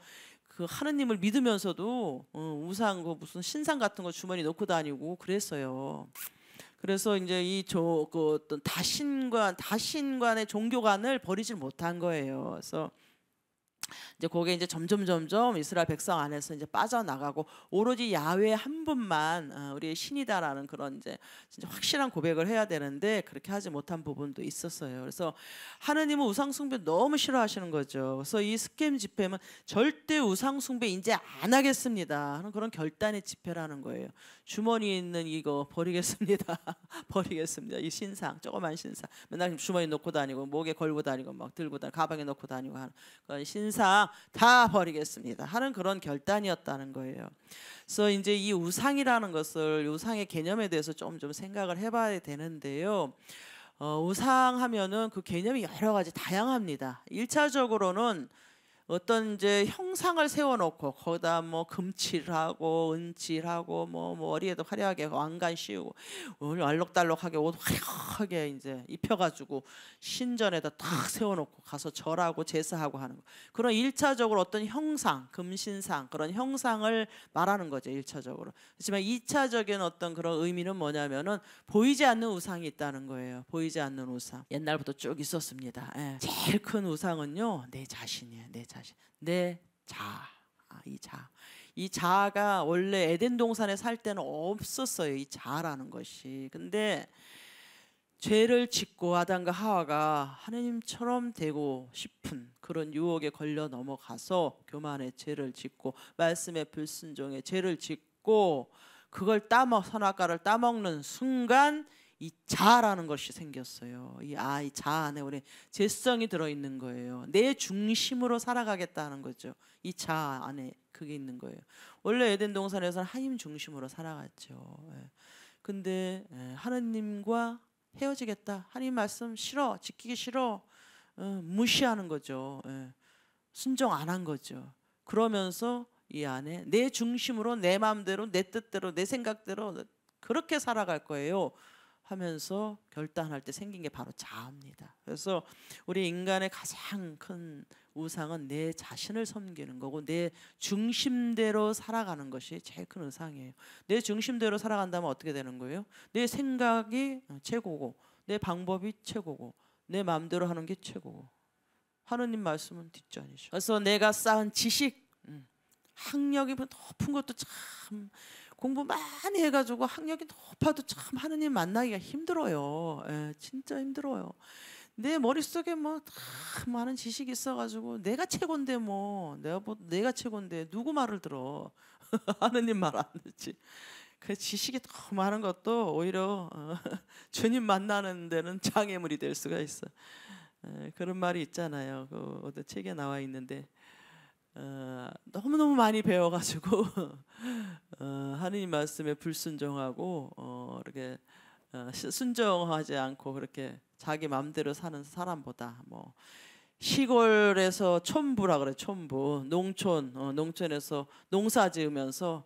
S1: 그 하느님을 믿으면서도 어, 우상 그 무슨 신상 같은 거 주머니 넣고 다니고 그랬어요. 그래서 이제 이저그 어떤 다신관 다신관의 종교관을 버리질 못한 거예요. 그래서 이제 거기에 이제 점점 점점 이스라엘 백성 안에서 이제 빠져나가고 오로지 야외한 분만 어, 우리의 신이다라는 그런 이제 진짜 확실한 고백을 해야 되는데 그렇게 하지 못한 부분도 있었어요. 그래서 하느님은 우상 숭배 너무 싫어하시는 거죠. 그래서 이 스캠 집회는 절대 우상 숭배 이제 안 하겠습니다 하는 그런 결단의 집회라는 거예요. 주머니에 있는 이거 버리겠습니다. 버리겠습니다. 이 신상 조그만 신상 맨날 주머니 놓고 다니고 목에 걸고 다니고 막 들고 다니고 가방에 넣고 다니고 하는 그런 신상 항상 다 버리겠습니다 하는 그런 결단이었다는 거예요. 그래서 이제 이 우상이라는 것을 우상의 개념에 대해서 좀좀 생각을 해봐야 되는데요. 어, 우상하면은 그 개념이 여러 가지 다양합니다. 일차적으로는 어떤 이제 형상을 세워놓고 거기다 뭐 금칠하고 은칠하고 뭐, 뭐 머리에도 화려하게 왕관 씌우고 오늘 알록달록하게 옷 화려하게 이제 입혀가지고 신전에다 딱 세워놓고 가서 절하고 제사하고 하는 거 그런 일차적으로 어떤 형상 금신상 그런 형상을 말하는 거죠 일차적으로 그렇지만 이차적인 어떤 그런 의미는 뭐냐면은 보이지 않는 우상이 있다는 거예요 보이지 않는 우상 옛날부터 쭉 있었습니다 예. 제일 큰 우상은요 내 자신이에요 내 자신 다시 내 자아 이자이자가 원래 에덴 동산에 살 때는 없었어요 이자라는 것이 근데 죄를 짓고 아담과 하와가 하나님처럼 되고 싶은 그런 유혹에 걸려 넘어가서 교만의 죄를 짓고 말씀의 불순종의 죄를 짓고 그걸 따먹 선악과를 따먹는 순간 이 자라는 것이 생겼어요. 이 아, 이자 안에 우리 재성이 들어있는 거예요. 내 중심으로 살아가겠다는 거죠. 이자 안에 그게 있는 거예요. 원래 에덴 동산에서는 하임 중심으로 살아갔죠. 예. 근데 예, 하느님과 헤어지겠다. 하나님 말씀 싫어. 지키기 싫어. 어, 무시하는 거죠. 예. 순종 안 한 거죠. 그러면서 이 안에 내 중심으로 내 마음대로 내 뜻대로 내 생각대로 그렇게 살아갈 거예요. 하면서 결단할 때 생긴 게 바로 자아입니다. 그래서 우리 인간의 가장 큰 우상은 내 자신을 섬기는 거고 내 중심대로 살아가는 것이 제일 큰 우상이에요. 내 중심대로 살아간다면 어떻게 되는 거예요? 내 생각이 최고고 내 방법이 최고고 내 마음대로 하는 게 최고고 하느님 말씀은 뒷전이죠. 그래서 내가 쌓은 지식, 음, 학력이 높은 것도 참 공부 많이 해가지고 학력이 높아도 참 하느님 만나기가 힘들어요. 예, 진짜 힘들어요. 내 머릿속에 뭐다 많은 지식이 있어가지고 내가 최고인데 뭐 내가 뭐 내가 최고인데 누구 말을 들어 하느님 말 안 듣지 그 지식이 너 많은 것도 오히려 어, 주님 만나는 데는 장애물이 될 수가 있어 예, 그런 말이 있잖아요 그 어떤 책에 나와 있는데 어, 너무너무 많이 배워가지고 어, 하느님 말씀에 불순종하고 어, 이렇게 어, 순종하지 않고 그렇게 자기 마음대로 사는 사람보다 뭐 시골에서 촌부라 그래 촌부 농촌 어, 농촌에서 농사 지으면서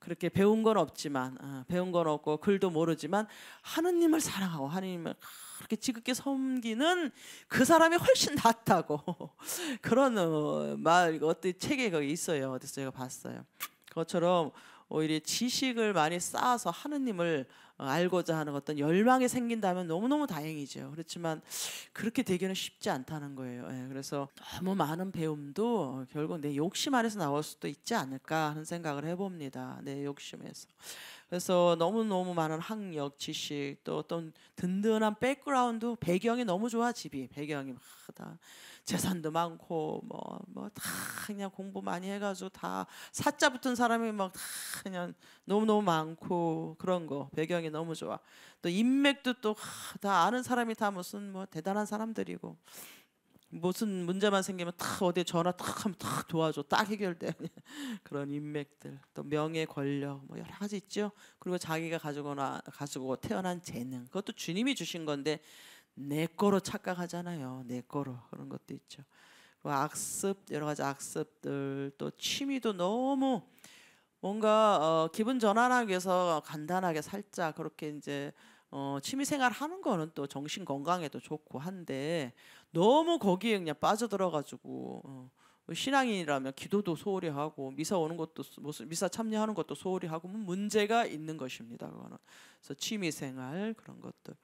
S1: 그렇게 배운 건 없지만 어, 배운 건 없고 글도 모르지만 하느님을 사랑하고 하느님을 그렇게 지극히 섬기는 그 사람이 훨씬 낫다고 그런 어, 말 어떤 책에 거기 있어요. 어디서 제가 봤어요. 그것처럼 오히려 지식을 많이 쌓아서 하느님을 어, 알고자 하는 어떤 열망이 생긴다면 너무너무 다행이죠. 그렇지만 그렇게 되기는 쉽지 않다는 거예요. 예, 그래서 너무 많은 배움도 결국 내 욕심 안에서 나올 수도 있지 않을까 하는 생각을 해봅니다. 내 욕심에서. 그래서 너무너무 많은 학력, 지식, 또 어떤 든든한 백그라운드, 배경이 너무 좋아 집이. 배경이 막 다 재산도 많고 뭐 뭐 다 그냥 공부 많이 해 가지고 다 사자 붙은 사람이 막 다 그냥 너무너무 많고 그런 거. 배경이 너무 좋아. 또 인맥도 또 다 아는 사람이 다 무슨 뭐 대단한 사람들이고. 무슨 문제만 생기면 탁어디 전화 탁 하면 탁 도와줘 딱 해결돼 그런 인맥들 또 명예 권력 뭐 여러 가지 있죠 그리고 자기가 가지고나 가지고 태어난 재능 그것도 주님이 주신 건데 내 거로 착각하잖아요 내 거로 그런 것도 있죠 그리고 악습 여러 가지 악습들 또 취미도 너무 뭔가 어, 기분 전환하기 위해서 간단하게 살짝 그렇게 이제 어, 취미 생활 하는 거는 또 정신 건강에도 좋고 한데 너무 거기에 그냥 빠져들어가지고 어. 신앙인이라면 기도도 소홀히 하고 미사 오는 것도 무슨 뭐, 미사 참여하는 것도 소홀히 하고 뭐 문제가 있는 것입니다. 그거는 그래서 취미 생활 그런 것들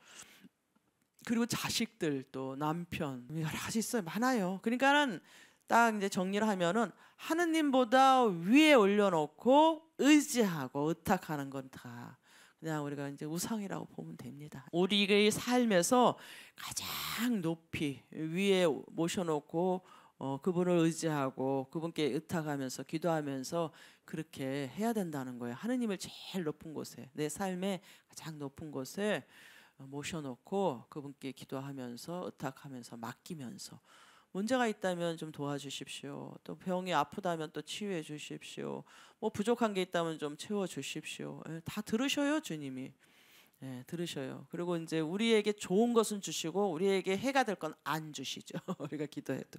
S1: 그리고 자식들 또 남편 여러 가지 있어요 많아요. 그러니까는 딱 이제 정리를 하면은 하느님보다 위에 올려놓고 의지하고 의탁하는 건다 그냥 우리가 이제 우상이라고 보면 됩니다. 우리의 삶에서 가장 높이 위에 모셔놓고 어, 그분을 의지하고 그분께 의탁하면서 기도하면서 그렇게 해야 된다는 거예요. 하느님을 제일 높은 곳에 내 삶의 가장 높은 곳에 어, 모셔놓고 그분께 기도하면서 의탁하면서 맡기면서 문제가 있다면 좀 도와주십시오. 또 병이 아프다면 또 치유해 주십시오. 뭐 부족한 게 있다면 좀 채워 주십시오. 예, 다 들으셔요, 주님이. 예, 들으셔요. 그리고 이제 우리에게 좋은 것은 주시고 우리에게 해가 될 건 안 주시죠. 우리가 기도해도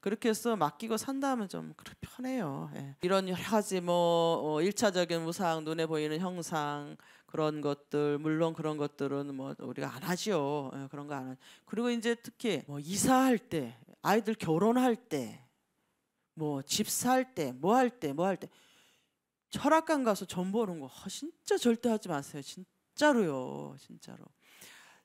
S1: 그렇게 해서 맡기고 산다면 좀 편해요. 예. 이런 여러 가지 뭐 어, 일차적인 무상 눈에 보이는 형상 그런 것들 물론 그런 것들은 뭐 우리가 안 하지요. 예, 그런 거 안 하. 죠 그리고 이제 특히 뭐 이사할 때 아이들 결혼할 때, 뭐 집 살 때, 뭐 할 때, 뭐 할 때 철학관 가서 전 보는 거 진짜 절대 하지 마세요. 진짜로요, 진짜로.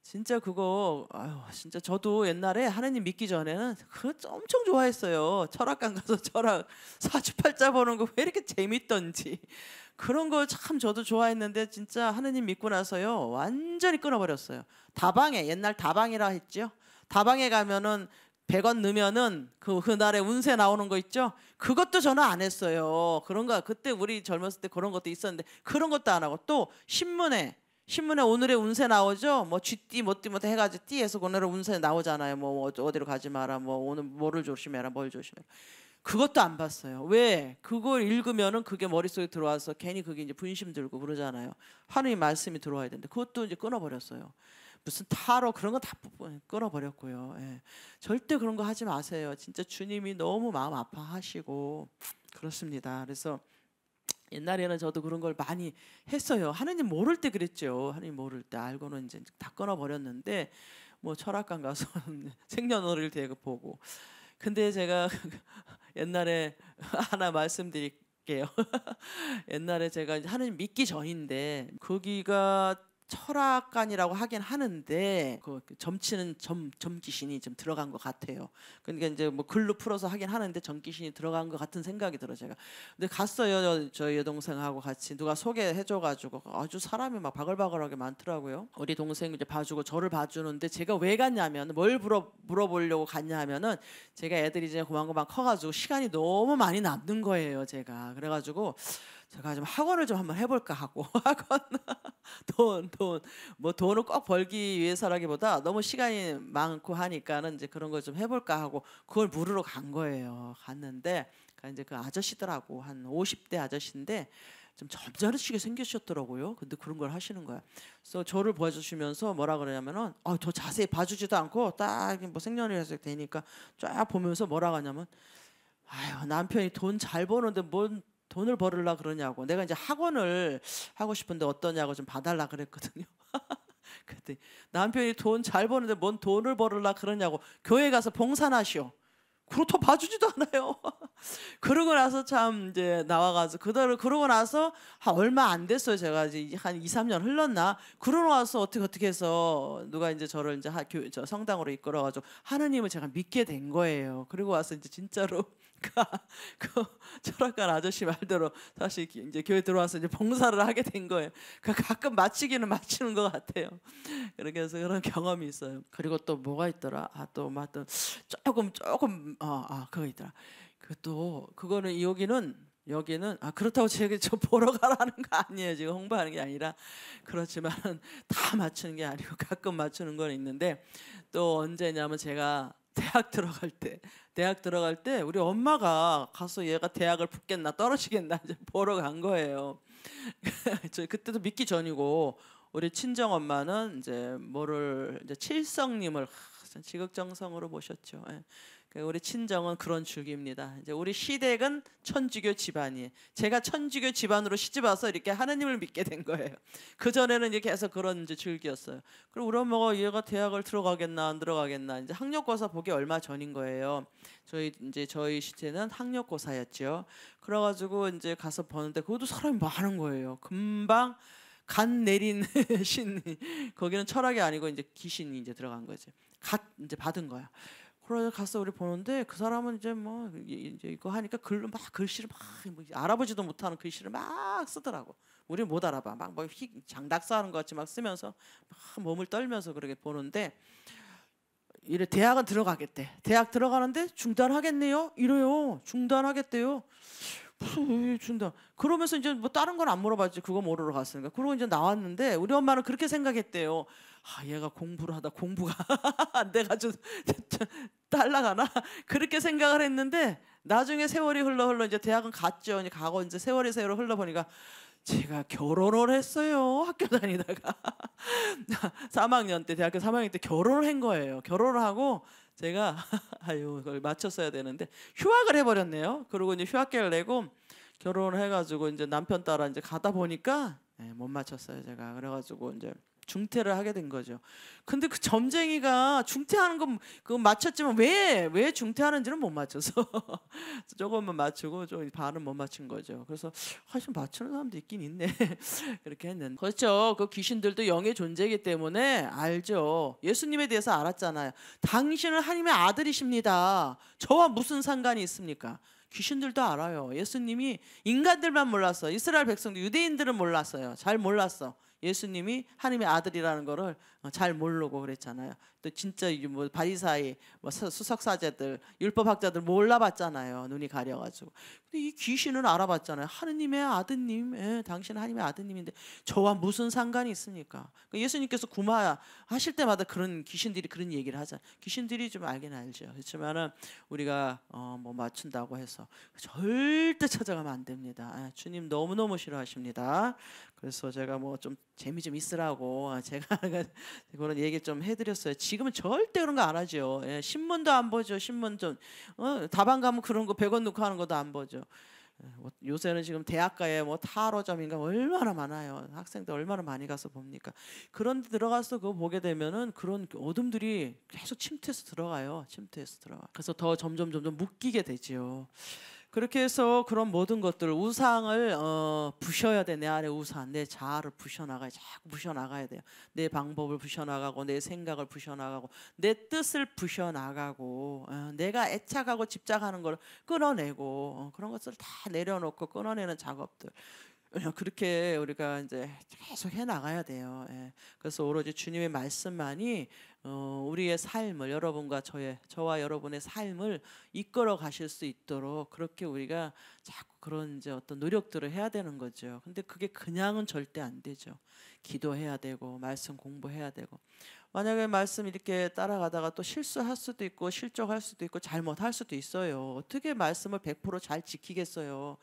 S1: 진짜 그거 아유 진짜 저도 옛날에 하느님 믿기 전에는 그거 엄청 좋아했어요. 철학관 가서 철학 사주팔자 보는 거 왜 이렇게 재밌던지 그런 걸참 저도 좋아했는데 진짜 하느님 믿고 나서요 완전히 끊어버렸어요. 다방에 옛날 다방이라 했죠 다방에 가면은 100원 넣으면은 그 그날에 운세 나오는 거 있죠? 그것도 저는 안 했어요. 그런가 그때 우리 젊었을 때 그런 것도 있었는데 그런 것도 안 하고 또 신문에 신문에 오늘의 운세 나오죠. 뭐 쥐띠 뭐띠 뭐띠 해가지고 띠에서 오늘의 운세 나오잖아요. 뭐, 뭐 어디로 가지 마라. 뭐 오늘 뭐를 조심해라. 뭘 조심해. 라 그것도 안 봤어요. 왜? 그걸 읽으면은 그게 머릿속에 들어와서 괜히 그게 이제 분심 들고 그러잖아요. 하느님 말씀이 들어와야 되는데 그것도 이제 끊어버렸어요. 무슨 타로 그런 거 다 끊어버렸고요. 예. 절대 그런 거 하지 마세요. 진짜 주님이 너무 마음 아파하시고 그렇습니다. 그래서 옛날에는 저도 그런 걸 많이 했어요. 하느님 모를 때 그랬죠. 하느님 모를 때 알고는 이제 다 끊어버렸는데 뭐 철학관 가서 생년월일 대고 보고. 근데 제가 옛날에 하나 말씀드릴게요. 옛날에 제가 하느님 믿기 전인데 거기가 철학관이라고 하긴 하는데 그 점치는 점 점기신이 좀 들어간 것 같아요. 그러니까 이제 뭐 글로 풀어서 하긴 하는데 점기신이 들어간 것 같은 생각이 들어 제가. 근데 갔어요 저 여동생하고 같이 누가 소개해줘가지고 아주 사람이 막 바글바글하게 많더라고요. 우리 동생 이제 봐주고 저를 봐주는데 제가 왜 갔냐면 뭘 물어 물어보려고 갔냐면은 제가 애들이 이제 고만고만 커가지고 시간이 너무 많이 남는 거예요 제가. 그래가지고 제가 좀 학원을 좀 한번 해볼까 하고 학원 돈 돈 뭐 돈을 꼭 벌기 위해서라기보다 너무 시간이 많고 하니까는 이제 그런 걸 좀 해볼까 하고 그걸 물으러 간 거예요. 갔는데 그니까 이제 그아저씨들하고한 50대 아저씨인데 좀 점잖으시게 생기셨더라고요. 근데 그런 걸 하시는 거야. 그래서 저를 보여주시면서 뭐라 그러냐면은 아, 더 자세히 봐주지도 않고 딱 뭐 생년월일 되니까 쫙 보면서 뭐라 그러냐면 아유 남편이 돈 잘 버는데 뭔 돈을 벌으려 그러냐고 내가 이제 학원을 하고 싶은데 어떠냐고 좀 봐달라 그랬거든요. 그때 남편이 돈 잘 버는데 뭔 돈을 벌으려 그러냐고 교회 가서 봉사나시오. 그렇다 봐주지도 않아요. 그러고 나서 참 이제 나와가지고 그대로 그러고 나서 한 얼마 안 됐어요. 제가 이제 한 2, 3년 흘렀나. 그러고 나서 어떻게 어떻게 해서 누가 이제 저를 이제 하, 교, 저 성당으로 이끌어가지고 하느님을 제가 믿게 된 거예요. 그리고 와서 이제 진짜로 그러니까 그 철학관 아저씨 말대로 다시 이제 교회 들어와서 이제 봉사를 하게 된 거예요. 그 가끔 마치기는 마치는 것 같아요. 그래서 그런 경험이 있어요. 그리고 또 뭐가 있더라? 아또 맞던 조금 조금 어아 그거 있더라. 그또 그거는 여기는 여기는 아 그렇다고 제게 저 보러 가라는 거 아니에요. 지금 홍보하는 게 아니라 그렇지만 다 맞추는 게 아니고 가끔 맞추는 건 있는데 또 언제냐면 제가 대학 들어갈 때 대학 들어갈 때 우리 엄마가 가서 얘가 대학을 붙겠나 떨어지겠나 보러 간 거예요. 저 그때도 믿기 전이고 우리 친정 엄마는 이제 뭐를 이제 칠성님을 지극정성으로 모셨죠. 예. 그 우리 친정은 그런 줄기입니다. 이제 우리 시댁은 천주교 집안이에요. 제가 천주교 집안으로 시집 와서 이렇게 하나님을 믿게 된 거예요. 그 전에는 이제 계속 그런 이제 줄기였어요. 그리고 우리 엄마가 얘가 대학을 들어가겠나 안 들어가겠나 이제 학력고사 보기 얼마 전인 거예요. 저희 이제 저희 시대는 학력고사였죠. 그래가지고 이제 가서 보는데 그것도 사람이 많은 거예요. 금방 간 내린 신 거기는 철학이 아니고 이제 귀신이 이제 들어간 거지. 갓 이제 받은 거야. 그래서 가서 우리 보는데 그 사람은 이제 뭐 이제 이거 하니까 글로 막 글씨를 막뭐 알아보지도 못하는 글씨를 막 쓰더라고. 우리 못 알아봐. 막뭐 장닥사하는 것 같이 막 쓰면서 막 몸을 떨면서 그렇게 보는데 이래 대학은 들어가겠대. 대학 들어가는데 중단하겠네요. 이래요. 중단하겠대요. 무슨 준다. 뭐 그러면서 이제 뭐 다른 건 안 물어봤지. 그거 모르러 갔으니까. 그러고 이제 나왔는데 우리 엄마는 그렇게 생각했대요. 아, 얘가 공부를 하다 공부가 안 돼가지고 달라가나 그렇게 생각을 했는데 나중에 세월이 흘러 흘러 이제 대학은 갔죠. 이제 가고 이제 세월이 세월 흘러 보니까 제가 결혼을 했어요. 학교 다니다가 3학년 때 대학교 3학년 때 결혼을 한 거예요. 결혼을 하고 제가 아유 그걸 맞췄어야 되는데 휴학을 해버렸네요. 그리고 이제 휴학계를 내고 결혼을 해가지고 이제 남편 따라 이제 가다 보니까 네, 못 맞췄어요 제가. 그래가지고 이제 중퇴를 하게 된 거죠. 근데 그 점쟁이가 중퇴하는 건 그건 맞췄지만 왜 왜 중퇴하는지는 못 맞춰서 조금만 맞추고 좀 반은 못 맞춘 거죠. 그래서 훨씬 맞추는 사람도 있긴 있네 그렇게 했는데 그렇죠. 그 귀신들도 영의 존재이기 때문에 알죠. 예수님에 대해서 알았잖아요. 당신은 하나님의 아들이십니다. 저와 무슨 상관이 있습니까? 귀신들도 알아요. 예수님이 인간들만 몰랐어. 이스라엘 백성도 유대인들은 몰랐어요. 잘 몰랐어. 예수님이 하나님의 아들이라는 것을 어, 잘 모르고 그랬잖아요. 또 진짜 이제 뭐 바리사이 뭐 수석사제들 율법학자들 몰라봤잖아요 눈이 가려가지고 근데 이 귀신은 알아봤잖아요 하느님의 아드님 예, 당신 은하느님의 아드님인데 저와 무슨 상관이 있습니까 그 예수님께서 구마하실 야 때마다 그런 귀신들이 그런 얘기를 하잖아요 귀신들이 좀 알긴 알죠 그렇지만은 우리가 어, 뭐 맞춘다고 해서 절대 찾아가면 안 됩니다 아, 주님 너무너무 싫어하십니다 그래서 제가 뭐 좀 재미 좀 있으라고 제가 그런 얘기 좀 해드렸어요 지금은 절대 그런 거 안 하죠. 예, 신문도 안 보죠. 신문 좀 어, 다방 가면 그런 거 100원 넣고 하는 것도 안 보죠. 예, 뭐 요새는 지금 대학가에 뭐 타로점인가 얼마나 많아요. 학생들 얼마나 많이 가서 봅니까. 그런 데 들어가서 그거 보게 되면은 그런 어둠들이 계속 침투해서 들어가요. 침투해서 들어가. 그래서 더 점점 점점 묶이게 되지요. 그렇게 해서 그런 모든 것들 우상을 어, 부셔야 돼. 내 안에 우상, 내 자아를 부셔나가야 자꾸 부셔나가야 돼요. 내 방법을 부셔나가고 내 생각을 부셔나가고 내 뜻을 부셔나가고 어, 내가 애착하고 집착하는 걸 끊어내고 어, 그런 것을 다 내려놓고 끊어내는 작업들. 어, 그렇게 우리가 이제 계속 해 나가야 돼요. 예. 그래서 오로지 주님의 말씀만이 어, 우리의 삶을 여러분과 저의 저와 여러분의 삶을 이끌어 가실 수 있도록 그렇게 우리가 자꾸 그런 이제 어떤 노력들을 해야 되는 거죠. 근데 그게 그냥은 절대 안 되죠. 기도해야 되고 말씀 공부해야 되고 만약에 말씀 이렇게 따라가다가 또 실수할 수도 있고 실족할 수도 있고 잘못할 수도 있어요. 어떻게 말씀을 100%잘 지키겠어요?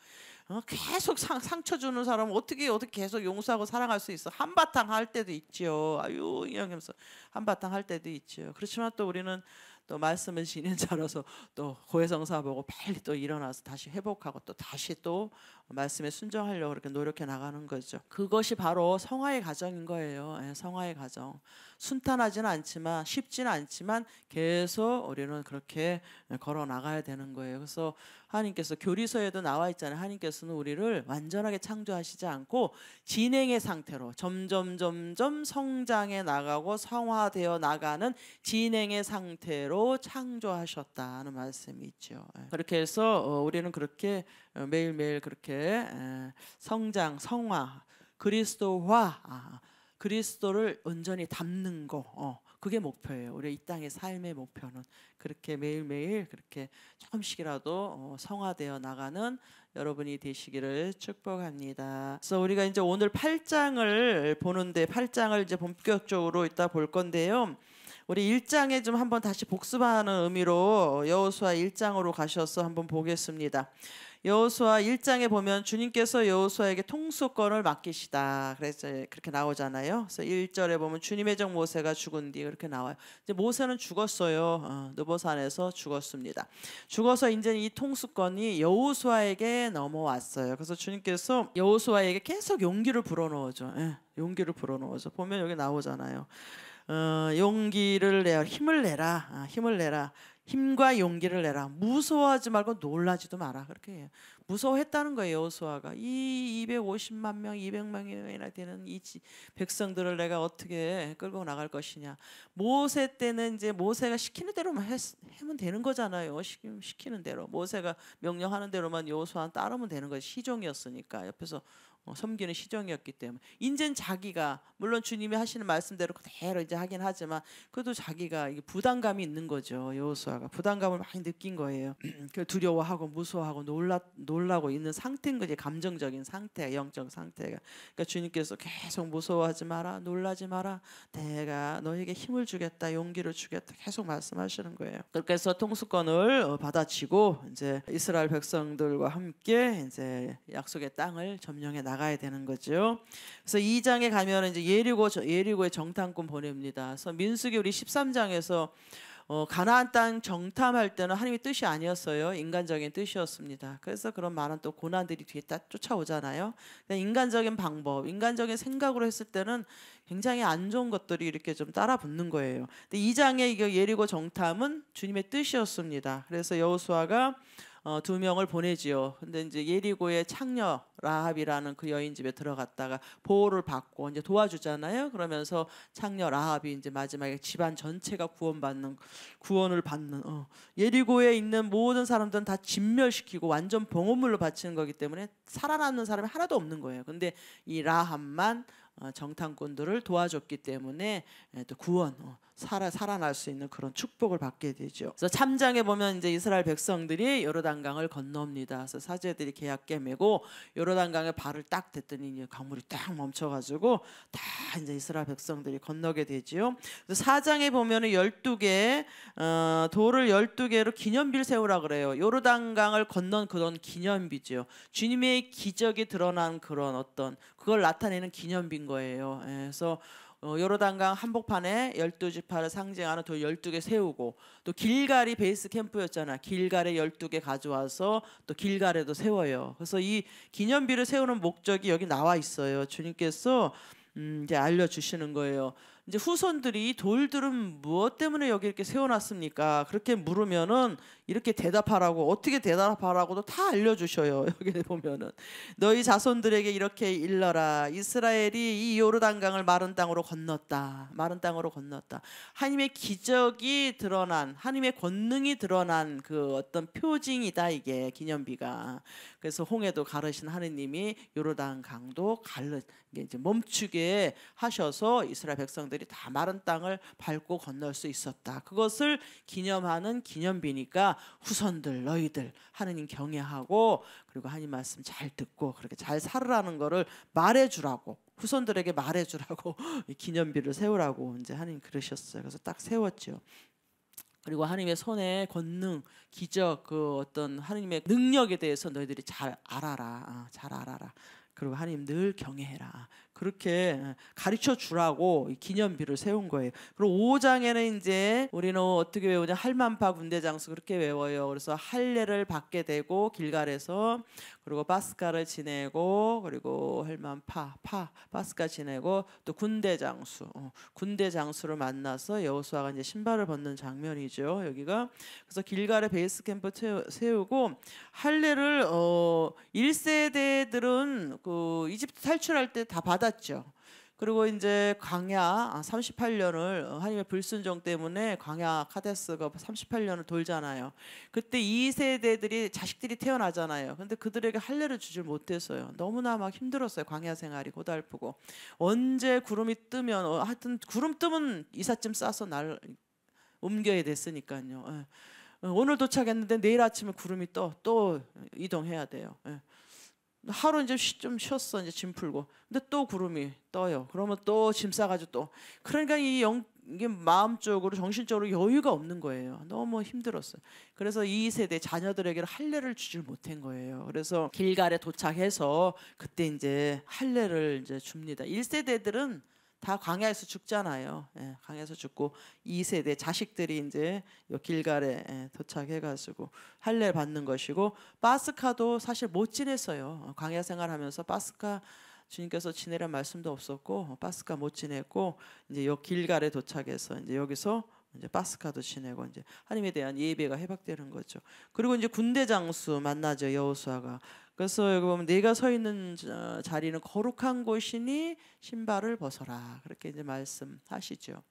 S1: 어? 계속 상, 상처 주는 사람 어떻게 어떻게 계속 용서하고 사랑할 수 있어? 한바탕 할 때도 있죠. 아유 이러면서 한바탕 할 때도 있죠. 그렇지만 또 우리는 또 말씀을 지닌 자로서 또 고해성사 보고 빨리 또 일어나서 다시 회복하고 또 다시 또 말씀에 순종하려고 그렇게 노력해 나가는 거죠. 그것이 바로 성화의 과정인 거예요. 예, 성화의 과정. 순탄하지는 않지만 쉽지는 않지만 계속 우리는 그렇게 걸어 나가야 되는 거예요. 그래서 하나님께서 교리서에도 나와 있잖아요. 하나님께서는 우리를 완전하게 창조하시지 않고 진행의 상태로 점점 점점 성장해 나가고 성화되어 나가는 진행의 상태로 창조하셨다는 말씀이 있죠. 예. 그렇게 해서 어, 우리는 그렇게 어, 매일매일 그렇게 성장, 성화, 그리스도화, 아, 그리스도를 온전히 담는 거. 어, 그게 목표예요. 우리 이 땅의 삶의 목표는 그렇게 매일매일 그렇게 조금씩이라도 어, 성화되어 나가는 여러분이 되시기를 축복합니다. 그래서 우리가 이제 오늘 8장을 보는데 8장을 이제 본격적으로 이따 볼 건데요. 우리 1장에 좀 한번 다시 복습하는 의미로 여호수아 1장으로 가셔서 한번 보겠습니다. 여호수아 1장에 보면 주님께서 여호수아에게 통수권을 맡기시다. 그래서 그렇게 나오잖아요. 그래서 1절에 보면 주님의 정 모세가 죽은 뒤 그렇게 나와요. 이제 모세는 죽었어요. 어, 느보산에서 죽었습니다. 죽어서 이제 이 통수권이 여호수아에게 넘어왔어요. 그래서 주님께서 여호수아에게 계속 용기를 불어넣어줘. 예, 용기를 불어넣어줘. 보면 여기 나오잖아요. 어, 용기를 내어 힘을 내라. 아, 힘을 내라. 힘과 용기를 내라. 무서워하지 말고 놀라지도 마라. 그렇게 해요. 무서워했다는 거예요. 여호수아가 이 250만 명, 200명이나 되는 이 백성들을 내가 어떻게 끌고 나갈 것이냐. 모세 때는 이제 모세가 시키는 대로만 했, 하면 되는 거잖아요. 시키는 대로 모세가 명령하는 대로만 여호수아는 따르면 되는 거지. 시종이었으니까 옆에서 어, 섬기는 시정이었기 때문에 인젠 자기가 물론 주님이 하시는 말씀대로 그대로 이제 하긴 하지만 그래도 자기가 이게 부담감이 있는 거죠 여호수아가 부담감을 많이 느낀 거예요 그 두려워하고 무서워하고 놀랐 놀 놀라고 있는 상태인 거지 감정적인 상태, 영적 상태가. 그러니까 주님께서 계속 무서워하지 마라, 놀라지 마라. 내가 너에게 힘을 주겠다, 용기를 주겠다 계속 말씀하시는 거예요. 그렇게 해서 통수권을 어, 받아치고 이제 이스라엘 백성들과 함께 이제 약속의 땅을 점령해 나가야 되는 거죠. 그래서 2장에 가면 이제 예리고 예리고의 정탐꾼 보냅니다. 그래서 민수기 우리 13장에서 어, 가나안 땅 정탐할 때는 하나님의 뜻이 아니었어요. 인간적인 뜻이었습니다. 그래서 그런 많은 또 고난들이 뒤에 딱 쫓아오잖아요. 인간적인 방법, 인간적인 생각으로 했을 때는 굉장히 안 좋은 것들이 이렇게 좀 따라 붙는 거예요. 근데 2장의 이거 예리고 정탐은 주님의 뜻이었습니다. 그래서 여호수아가 어, 두 명을 보내지요. 근데 이제 예리고의 창녀 라합이라는 그 여인 집에 들어갔다가 보호를 받고 이제 도와주잖아요. 그러면서 창녀 라합이 이제 마지막에 집안 전체가 구원받는 구원을 받는 어. 예리고에 있는 모든 사람들은 다 진멸시키고 완전 봉헌물로 바치는 거기 때문에 살아남는 사람이 하나도 없는 거예요. 근데 이 라합만 어, 정탐꾼들을 도와줬기 때문에 예, 또 구원 어, 살아 살아날 수 있는 그런 축복을 받게 되죠. 그래서 참장에 보면 이제 이스라엘 백성들이 요르단강을 건넙니다. 그래서 사제들이 계약 깨매고 요르단강에 발을 딱 댔더니 강물이 딱 멈춰가지고 다 이제 이스라엘 백성들이 건너게 되지요. 사장에 보면은 열두 개 어, 돌을 열두 개로 기념비를 세우라 그래요. 요르단강을 건넌 그런 기념비죠. 주님의 기적이 드러난 그런 어떤 그걸 나타내는 기념비. 거예요. 예, 그래서 요르단강 어, 한복판에 열두 지파를 상징하는 돌 열두 개 세우고 또 길갈이 베이스 캠프였잖아. 길갈에 열두 개 가져와서 또 길갈에도 세워요. 그래서 이 기념비를 세우는 목적이 여기 나와 있어요. 주님께서 음, 이제 알려주시는 거예요. 이제 후손들이 돌들은 무엇 때문에 여기 이렇게 세워놨습니까? 그렇게 물으면은 이렇게 대답하라고 어떻게 대답하라고도 다 알려주셔요. 여기 보면은 너희 자손들에게 이렇게 일러라. 이스라엘이 이 요르단강을 마른 땅으로 건넜다. 마른 땅으로 건넜다. 하나님의 기적이 드러난 하나님의 권능이 드러난 그 어떤 표징이다 이게 기념비가. 그래서 홍해도 가르신 하느님이 요르단강도 갈르 이제 멈추게 하셔서 이스라엘 백성들이 다 마른 땅을 밟고 건널 수 있었다. 그것을 기념하는 기념비니까 후손들 너희들 하느님 경외하고 그리고 하느님 말씀 잘 듣고 그렇게 잘 살으라는 거를 말해 주라고 후손들에게 말해 주라고 기념비를 세우라고 이제 하느님 그러셨어요. 그래서 딱 세웠죠. 그리고 하느님의손에 권능, 기적, 그 어떤 하느님의 능력에 대해서 너희들이 잘 알아라, 아, 잘 알아라. 그리고 하느님늘 경외해라. 그렇게 가르쳐 주라고 기념비를 세운 거예요. 그리고 5장에는 이제 우리는 어떻게 외우냐 할만파 군대장수 그렇게 외워요. 그래서 할례를 받게 되고 길갈에서 그리고 바스카를 지내고 그리고 할만파 파 바스카 지내고 또 군대장수 어, 군대장수를 만나서 여호수아가 이제 신발을 벗는 장면이죠. 여기가 그래서 길갈에 베이스 캠프 세우고 할례를 어 1세대들은 그 이집트 탈출할 때 다 받아 받았죠. 그리고 이제 광야 38년을 아, 어, 하나님의 불순종 때문에 광야 카데스가 38년을 돌잖아요. 그때 이 세대들이 자식들이 태어나잖아요. 근데 그들에게 할례를 주질 못했어요 너무나 막 힘들었어요. 광야 생활이 고달프고 언제 구름이 뜨면 어, 하여튼 구름 뜨면 이삿짐 싸서 날 옮겨야 됐으니까요. 예. 어, 오늘 도착했는데 내일 아침에 구름이 떠 또 이동해야 돼요. 예. 하루 이제 쉬, 좀 쉬었어 이제 짐 풀고 근데 또 구름이 떠요 그러면 또 짐 싸가지고 또 그러니까 이 영, 이게 마음적으로 정신적으로 여유가 없는 거예요 너무 힘들었어요 그래서 이 세대 자녀들에게 할례를 주질 못한 거예요 그래서 길갈에 도착해서 그때 이제 할례를 이제 줍니다 1세대들은 다 광야에서 죽잖아요. 예, 광야에서 죽고 2세대 자식들이 이제 길가에 예, 도착해가지고 할례 받는 것이고 바스카도 사실 못 지냈어요. 어, 광야 생활하면서 바스카 주님께서 지내란 말씀도 없었고 어, 바스카 못 지냈고 이제 요 길가에 도착해서 이제 여기서 이제 바스카도 지내고 이제 하나님에 대한 예배가 회복되는 거죠. 그리고 이제 군대 장수 만나죠 여호수아가 그래서 여기 보면 네가 서 있는 어, 자리는 거룩한 곳이니 신발을 벗어라 그렇게 이제 말씀하시죠.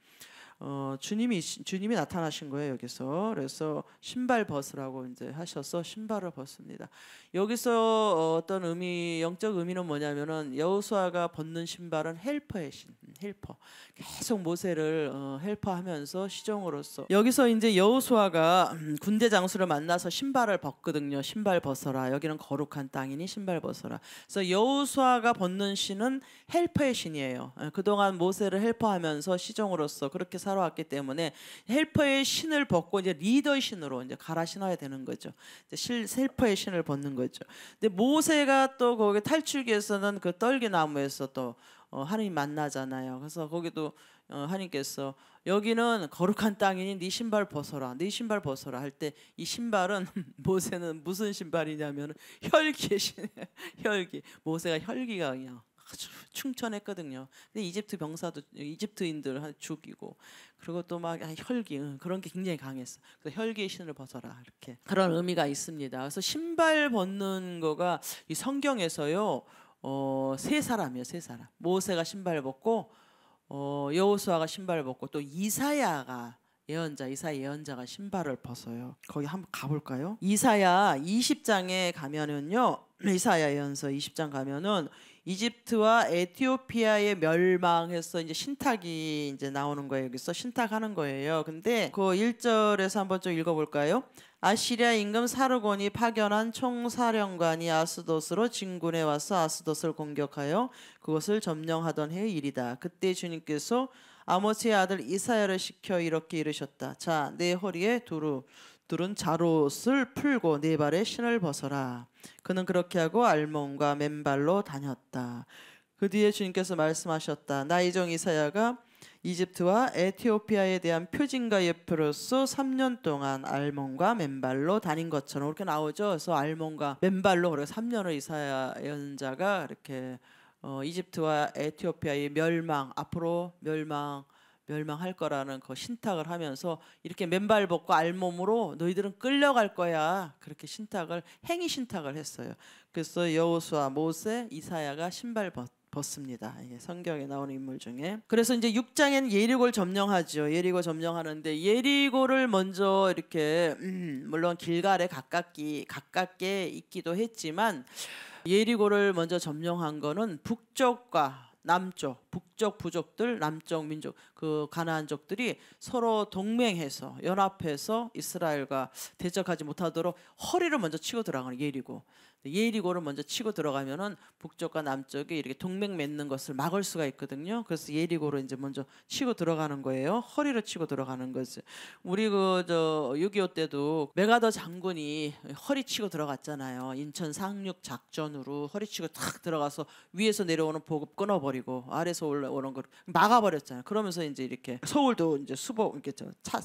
S1: 어, 주님이 주님이 나타나신 거예요 여기서 그래서 신발 벗으라고 이제 하셔서 신발을 벗습니다. 여기서 어, 어떤 의미 영적 의미는 뭐냐면은 여호수아가 벗는 신발은 헬퍼의 신 헬퍼 계속 모세를 어, 헬퍼하면서 시종으로서 여기서 이제 여호수아가 음, 군대 장수를 만나서 신발을 벗거든요. 신발 벗어라 여기는 거룩한 땅이니 신발 벗어라. 그래서 여호수아가 벗는 신은 헬퍼의 신이에요. 예, 그동안 모세를 헬퍼하면서 시종으로서 그렇게 살아왔기 때문에 헬퍼의 신을 벗고 이제 리더의 신으로 이제 갈아 신어야 되는 거죠. 실 헬퍼의 신을 벗는 거죠. 근데 모세가 또 거기 탈출기에서는 그 떨기 나무에서 또 어, 하나님 만나잖아요. 그래서 거기도 어, 하나님께서 여기는 거룩한 땅이니 네 신발 벗어라. 네 신발 벗어라 할 때 이 신발은 모세는 무슨 신발이냐면 혈기의 신 혈기. 모세가 혈기가 그냥 아주 충천했거든요. 근데 이집트 병사도 이집트인들 죽이고 그리고 또막 아, 혈기 그런 게 굉장히 강했어. 그래서 혈기의 신을 벗어라 이렇게 그런 의미가 있습니다. 그래서 신발 벗는 거가 이 성경에서요 어, 세 사람이요 세 사람 모세가 신발 벗고 어, 여호수아가 신발 벗고 또 이사야가 예언자 이사야 예언자가 신발을 벗어요. 거기 한번 가볼까요? 이사야 20장에 가면은요. 이사야 예언서 20장 가면은 이집트와 에티오피아의 멸망해서 이제 신탁이 이제 나오는 거예요. 여기서 신탁하는 거예요. 근데 그 일절에서 한번 좀 읽어볼까요? 아시리아 임금 사르곤이 파견한 총사령관이 아스도스로 진군에 와서 아스도스 공격하여 그것을 점령하던 해의 일이다. 그때 주님께서 아모스의 아들 이사야를 시켜 이렇게 이르셨다. 자, 내 네 허리에 두루 두른 자롯을 풀고 네 발에 신을 벗어라. 그는 그렇게 하고 알몸과 맨발로 다녔다. 그 뒤에 주님께서 말씀하셨다. 나이종 이사야가 이집트와 에티오피아에 대한 표징과 예표로서 3년 동안 알몬과 맨발로 다닌 것처럼 이렇게 나오죠. 그래서 알몬과 맨발로 그래 3년을 이사야 예자가 이렇게 어, 이집트와 에티오피아의 멸망 앞으로 멸망 멸망할 거라는 그 신탁을 하면서 이렇게 맨발 벗고 알몸으로 너희들은 끌려갈 거야 그렇게 신탁을 행위 신탁을 했어요. 그래서 여호수아, 모세, 이사야가 신발 벗 벗습니다. 예, 성경에 나오는 인물 중에. 그래서 이제 6장엔 예리고를 점령하죠. 예리고 점령하는데 예리고를 먼저 이렇게 음, 물론 길갈에 가깝기 가깝게 있기도 했지만 예리고를 먼저 점령한 거는 북쪽과 남쪽, 북쪽 부족들, 남쪽 민족, 그 가나안족들이 서로 동맹해서 연합해서 이스라엘과 대적하지 못하도록 허리를 먼저 치고 들어가는 예리고 네, 예리고를 먼저 치고 들어가면은 북쪽과 남쪽이 이렇게 동맹 맺는 것을 막을 수가 있거든요. 그래서 예리고를 이제 먼저 치고 들어가는 거예요. 허리로 치고 들어가는 거지. 우리 그 저6.25 때도 메가더 장군이 허리 치고 들어갔잖아요. 인천 상륙 작전으로 허리 치고 탁 들어가서 위에서 내려오는 보급 끊어버리고 아래서 올라오는 걸 막아버렸잖아요. 그러면서 이제 이렇게 서울도 이제 수복 이렇게 차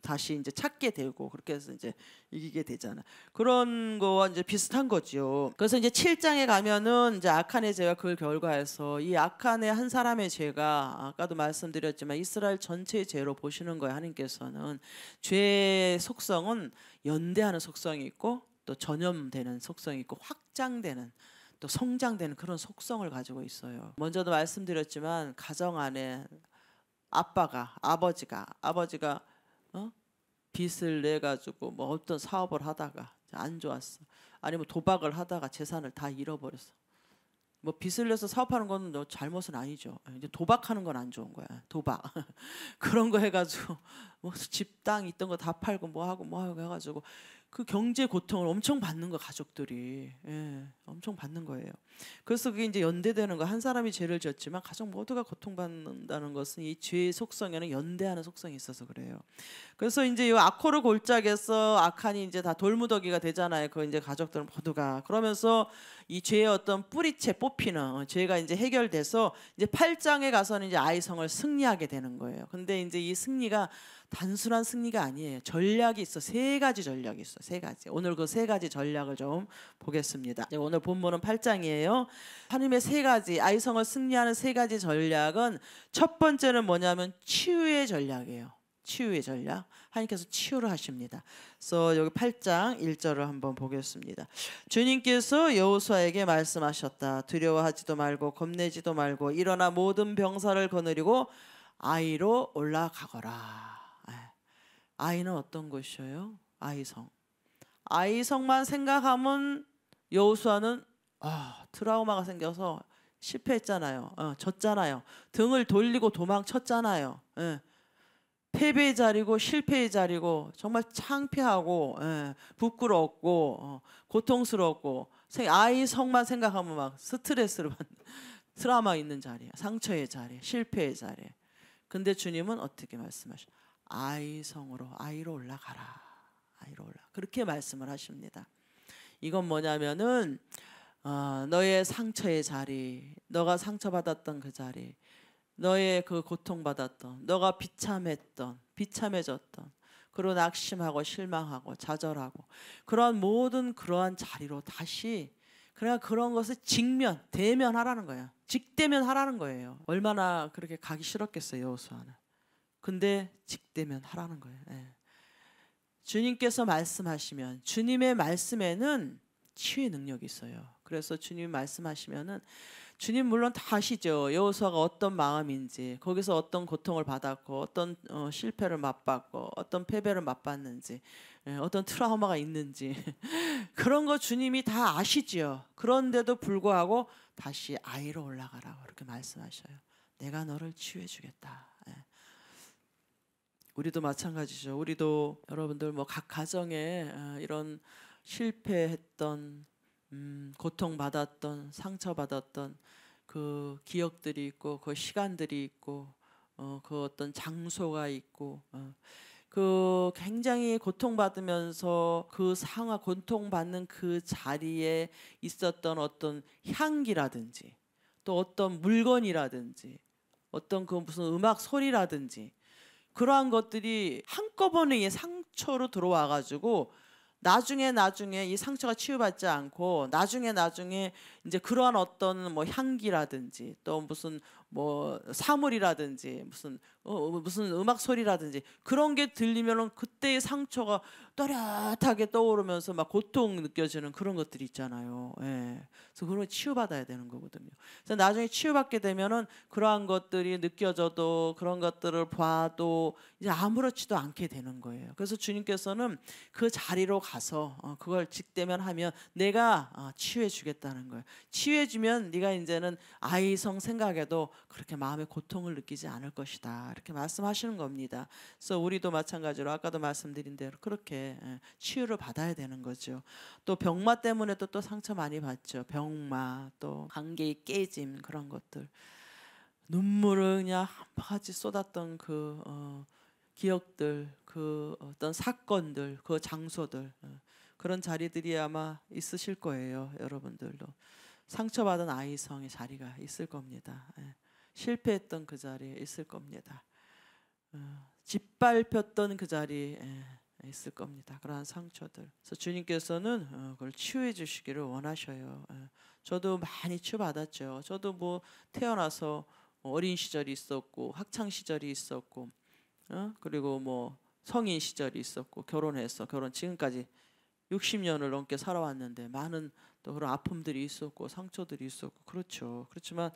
S1: 다시 이제 찾게 되고 그렇게 해서 이제 이기게 되잖아. 그런 거와 이제 비슷한 거지 그래서 이제 7장에 가면은 이제 아칸의 죄가 그 결과에서 이 아칸의 한 사람의 죄가 아까도 말씀드렸지만 이스라엘 전체의 죄로 보시는 거예요. 하나님께서는 죄의 속성은 연대하는 속성이 있고 또 전염되는 속성이 있고 확장되는 또 성장되는 그런 속성을 가지고 있어요. 먼저도 말씀드렸지만 가정 안에 아빠가 아버지가 아버지가 어? 빚을 내 가지고 뭐 어떤 사업을 하다가 안 좋았어. 아니면 도박을 하다가 재산을 다 잃어버렸어. 뭐 빚을 내서 사업하는 건 잘못은 아니죠. 이제 도박하는 건 안 좋은 거야. 도박 그런 거 해가지고 뭐 집 땅 있던 거 다 팔고 뭐 하고 뭐 하고 해가지고 그 경제 고통을 엄청 받는 거 가족들이 예, 엄청 받는 거예요. 그래서 그게 이제 연대되는 거한 사람이 죄를 지었지만 가족 모두가 고통받는다는 것은 이 죄의 속성에는 연대하는 속성이 있어서 그래요. 그래서 이제 이 아코르 골짜기에서 악한이 이제 다 돌무더기가 되잖아요. 그 이제 가족들은 모두가 그러면서 이 죄의 어떤 뿌리채 뽑히는 어, 죄가 이제 해결돼서 이제 팔장에 가서는 이제 아이성을 승리하게 되는 거예요. 근데 이제 이 승리가 단순한 승리가 아니에요. 전략이 있어. 세 가지 전략이 있어. 세 가지. 오늘 그 세 가지 전략을 좀 보겠습니다. 네, 오늘 본문은 8장이에요. 하나님의 세 가지 아이성을 승리하는 세 가지 전략은 첫 번째는 뭐냐면 치유의 전략이에요. 치유의 전략. 하나님께서 치유를 하십니다. 그래서 여기 8장 1절을 한번 보겠습니다. 주님께서 여호수아에게 말씀하셨다. 두려워하지도 말고 겁내지도 말고 일어나 모든 병사를 거느리고 아이로 올라가거라. 아이는 어떤 것이어요? 아이성. 아이성만 생각하면 여호수아는 아, 트라우마가 생겨서 실패했잖아요. 어, 졌잖아요. 등을 돌리고 도망쳤잖아요. 예. 패배의 자리고 실패의 자리고 정말 창피하고 예. 부끄럽고 어, 고통스럽고 아이 성만 생각하면 막 스트레스를 받는 트라우마 있는 자리 상처의 자리, 실패의 자리. 근데 주님은 어떻게 말씀하셔? 아이 성으로 아이로 올라가라. 아이로 올라. 그렇게 말씀을 하십니다. 이건 뭐냐면은 어, 너의 상처의 자리, 너가 상처받았던 그 자리, 너의 그 고통받았던, 너가 비참했던, 비참해졌던, 그런 낙심하고 실망하고 좌절하고 그러 모든 그러한 자리로 다시 그러 그런 것을 직면 대면하라는 거야. 직대면하라는 거예요. 얼마나 그렇게 가기 싫었겠어요, 여호수아는. 근데 직대면 하라는 거예요. 예. 주님께서 말씀하시면 주님의 말씀에는 치유 능력이 있어요. 그래서 주님 말씀하시면은 주님 물론 다 아시죠. 여호수아가 어떤 마음인지 거기서 어떤 고통을 받았고 어떤 어, 실패를 맛봤고 어떤 패배를 맛봤는지 예, 어떤 트라우마가 있는지 그런 거 주님이 다아시지 그런데도 불구하고 다시 아이로 올라가라 그렇게 말씀하셔요. 내가 너를 치유해 주겠다. 예. 우리도 마찬가지죠. 우리도 여러분들 뭐 각 가정에 아, 이런 실패했던 음, 고통 받았던 상처 받았던 그 기억들이 있고 그 시간들이 있고 어, 그 어떤 장소가 있고 어. 그 굉장히 고통받으면서 그 상하 고통받는 그 자리에 있었던 어떤 향기라든지 또 어떤 물건이라든지 어떤 그 무슨 음악 소리라든지 그러한 것들이 한꺼번에 상처로 들어와 가지고 나중에 나중에 이 상처가 치유받지 않고 나중에 나중에 이제 그러한 어떤 뭐 향기라든지 또 무슨 뭐 사물이라든지 무슨 어, 어, 무슨 음악 소리라든지 그런 게 들리면은 그때의 상처가 또렷하게 떠오르면서 막 고통 느껴지는 그런 것들이 있잖아요. 예. 그래서 그런 걸 치유받아야 되는 거거든요. 그래서 나중에 치유받게 되면은 그러한 것들이 느껴져도 그런 것들을 봐도 이제 아무렇지도 않게 되는 거예요. 그래서 주님께서는 그 자리로 가서 어, 그걸 직대면하면 내가 어, 치유해 주겠다는 거예요. 치유해 주면 네가 이제는 아이성 생각에도 그렇게 마음의 고통을 느끼지 않을 것이다. 이렇게 말씀하시는 겁니다. 그래서 우리도 마찬가지로 아까도 말씀드린 대로 그렇게 예, 치유를 받아야 되는 거죠. 또 병마 때문에 또, 상처 많이 받죠. 병마 또 관계의 깨짐 그런 것들 눈물을 그냥 한 바가지 쏟았던 그 어, 기억들 그 어떤 사건들 그 장소들 어, 그런 자리들이 아마 있으실 거예요 여러분들도 상처받은 아이성의 자리가 있을 겁니다. 예. 실패했던 그 자리에 있을 겁니다. 어, 짓밟혔던 그 자리에 있을 겁니다. 그러한 상처들. 그래서 주님께서는 어, 그걸 치유해 주시기를 원하셔요. 어, 저도 많이 치유받았죠. 저도 뭐 태어나서 뭐 어린 시절이 있었고 학창 시절이 있었고 그리고 뭐 성인 시절이 있었고 결혼해서 결혼 지금까지 60년을 넘게 살아왔는데 많은 또 그런 아픔들이 있었고 상처들이 있었고 그렇죠. 그렇지만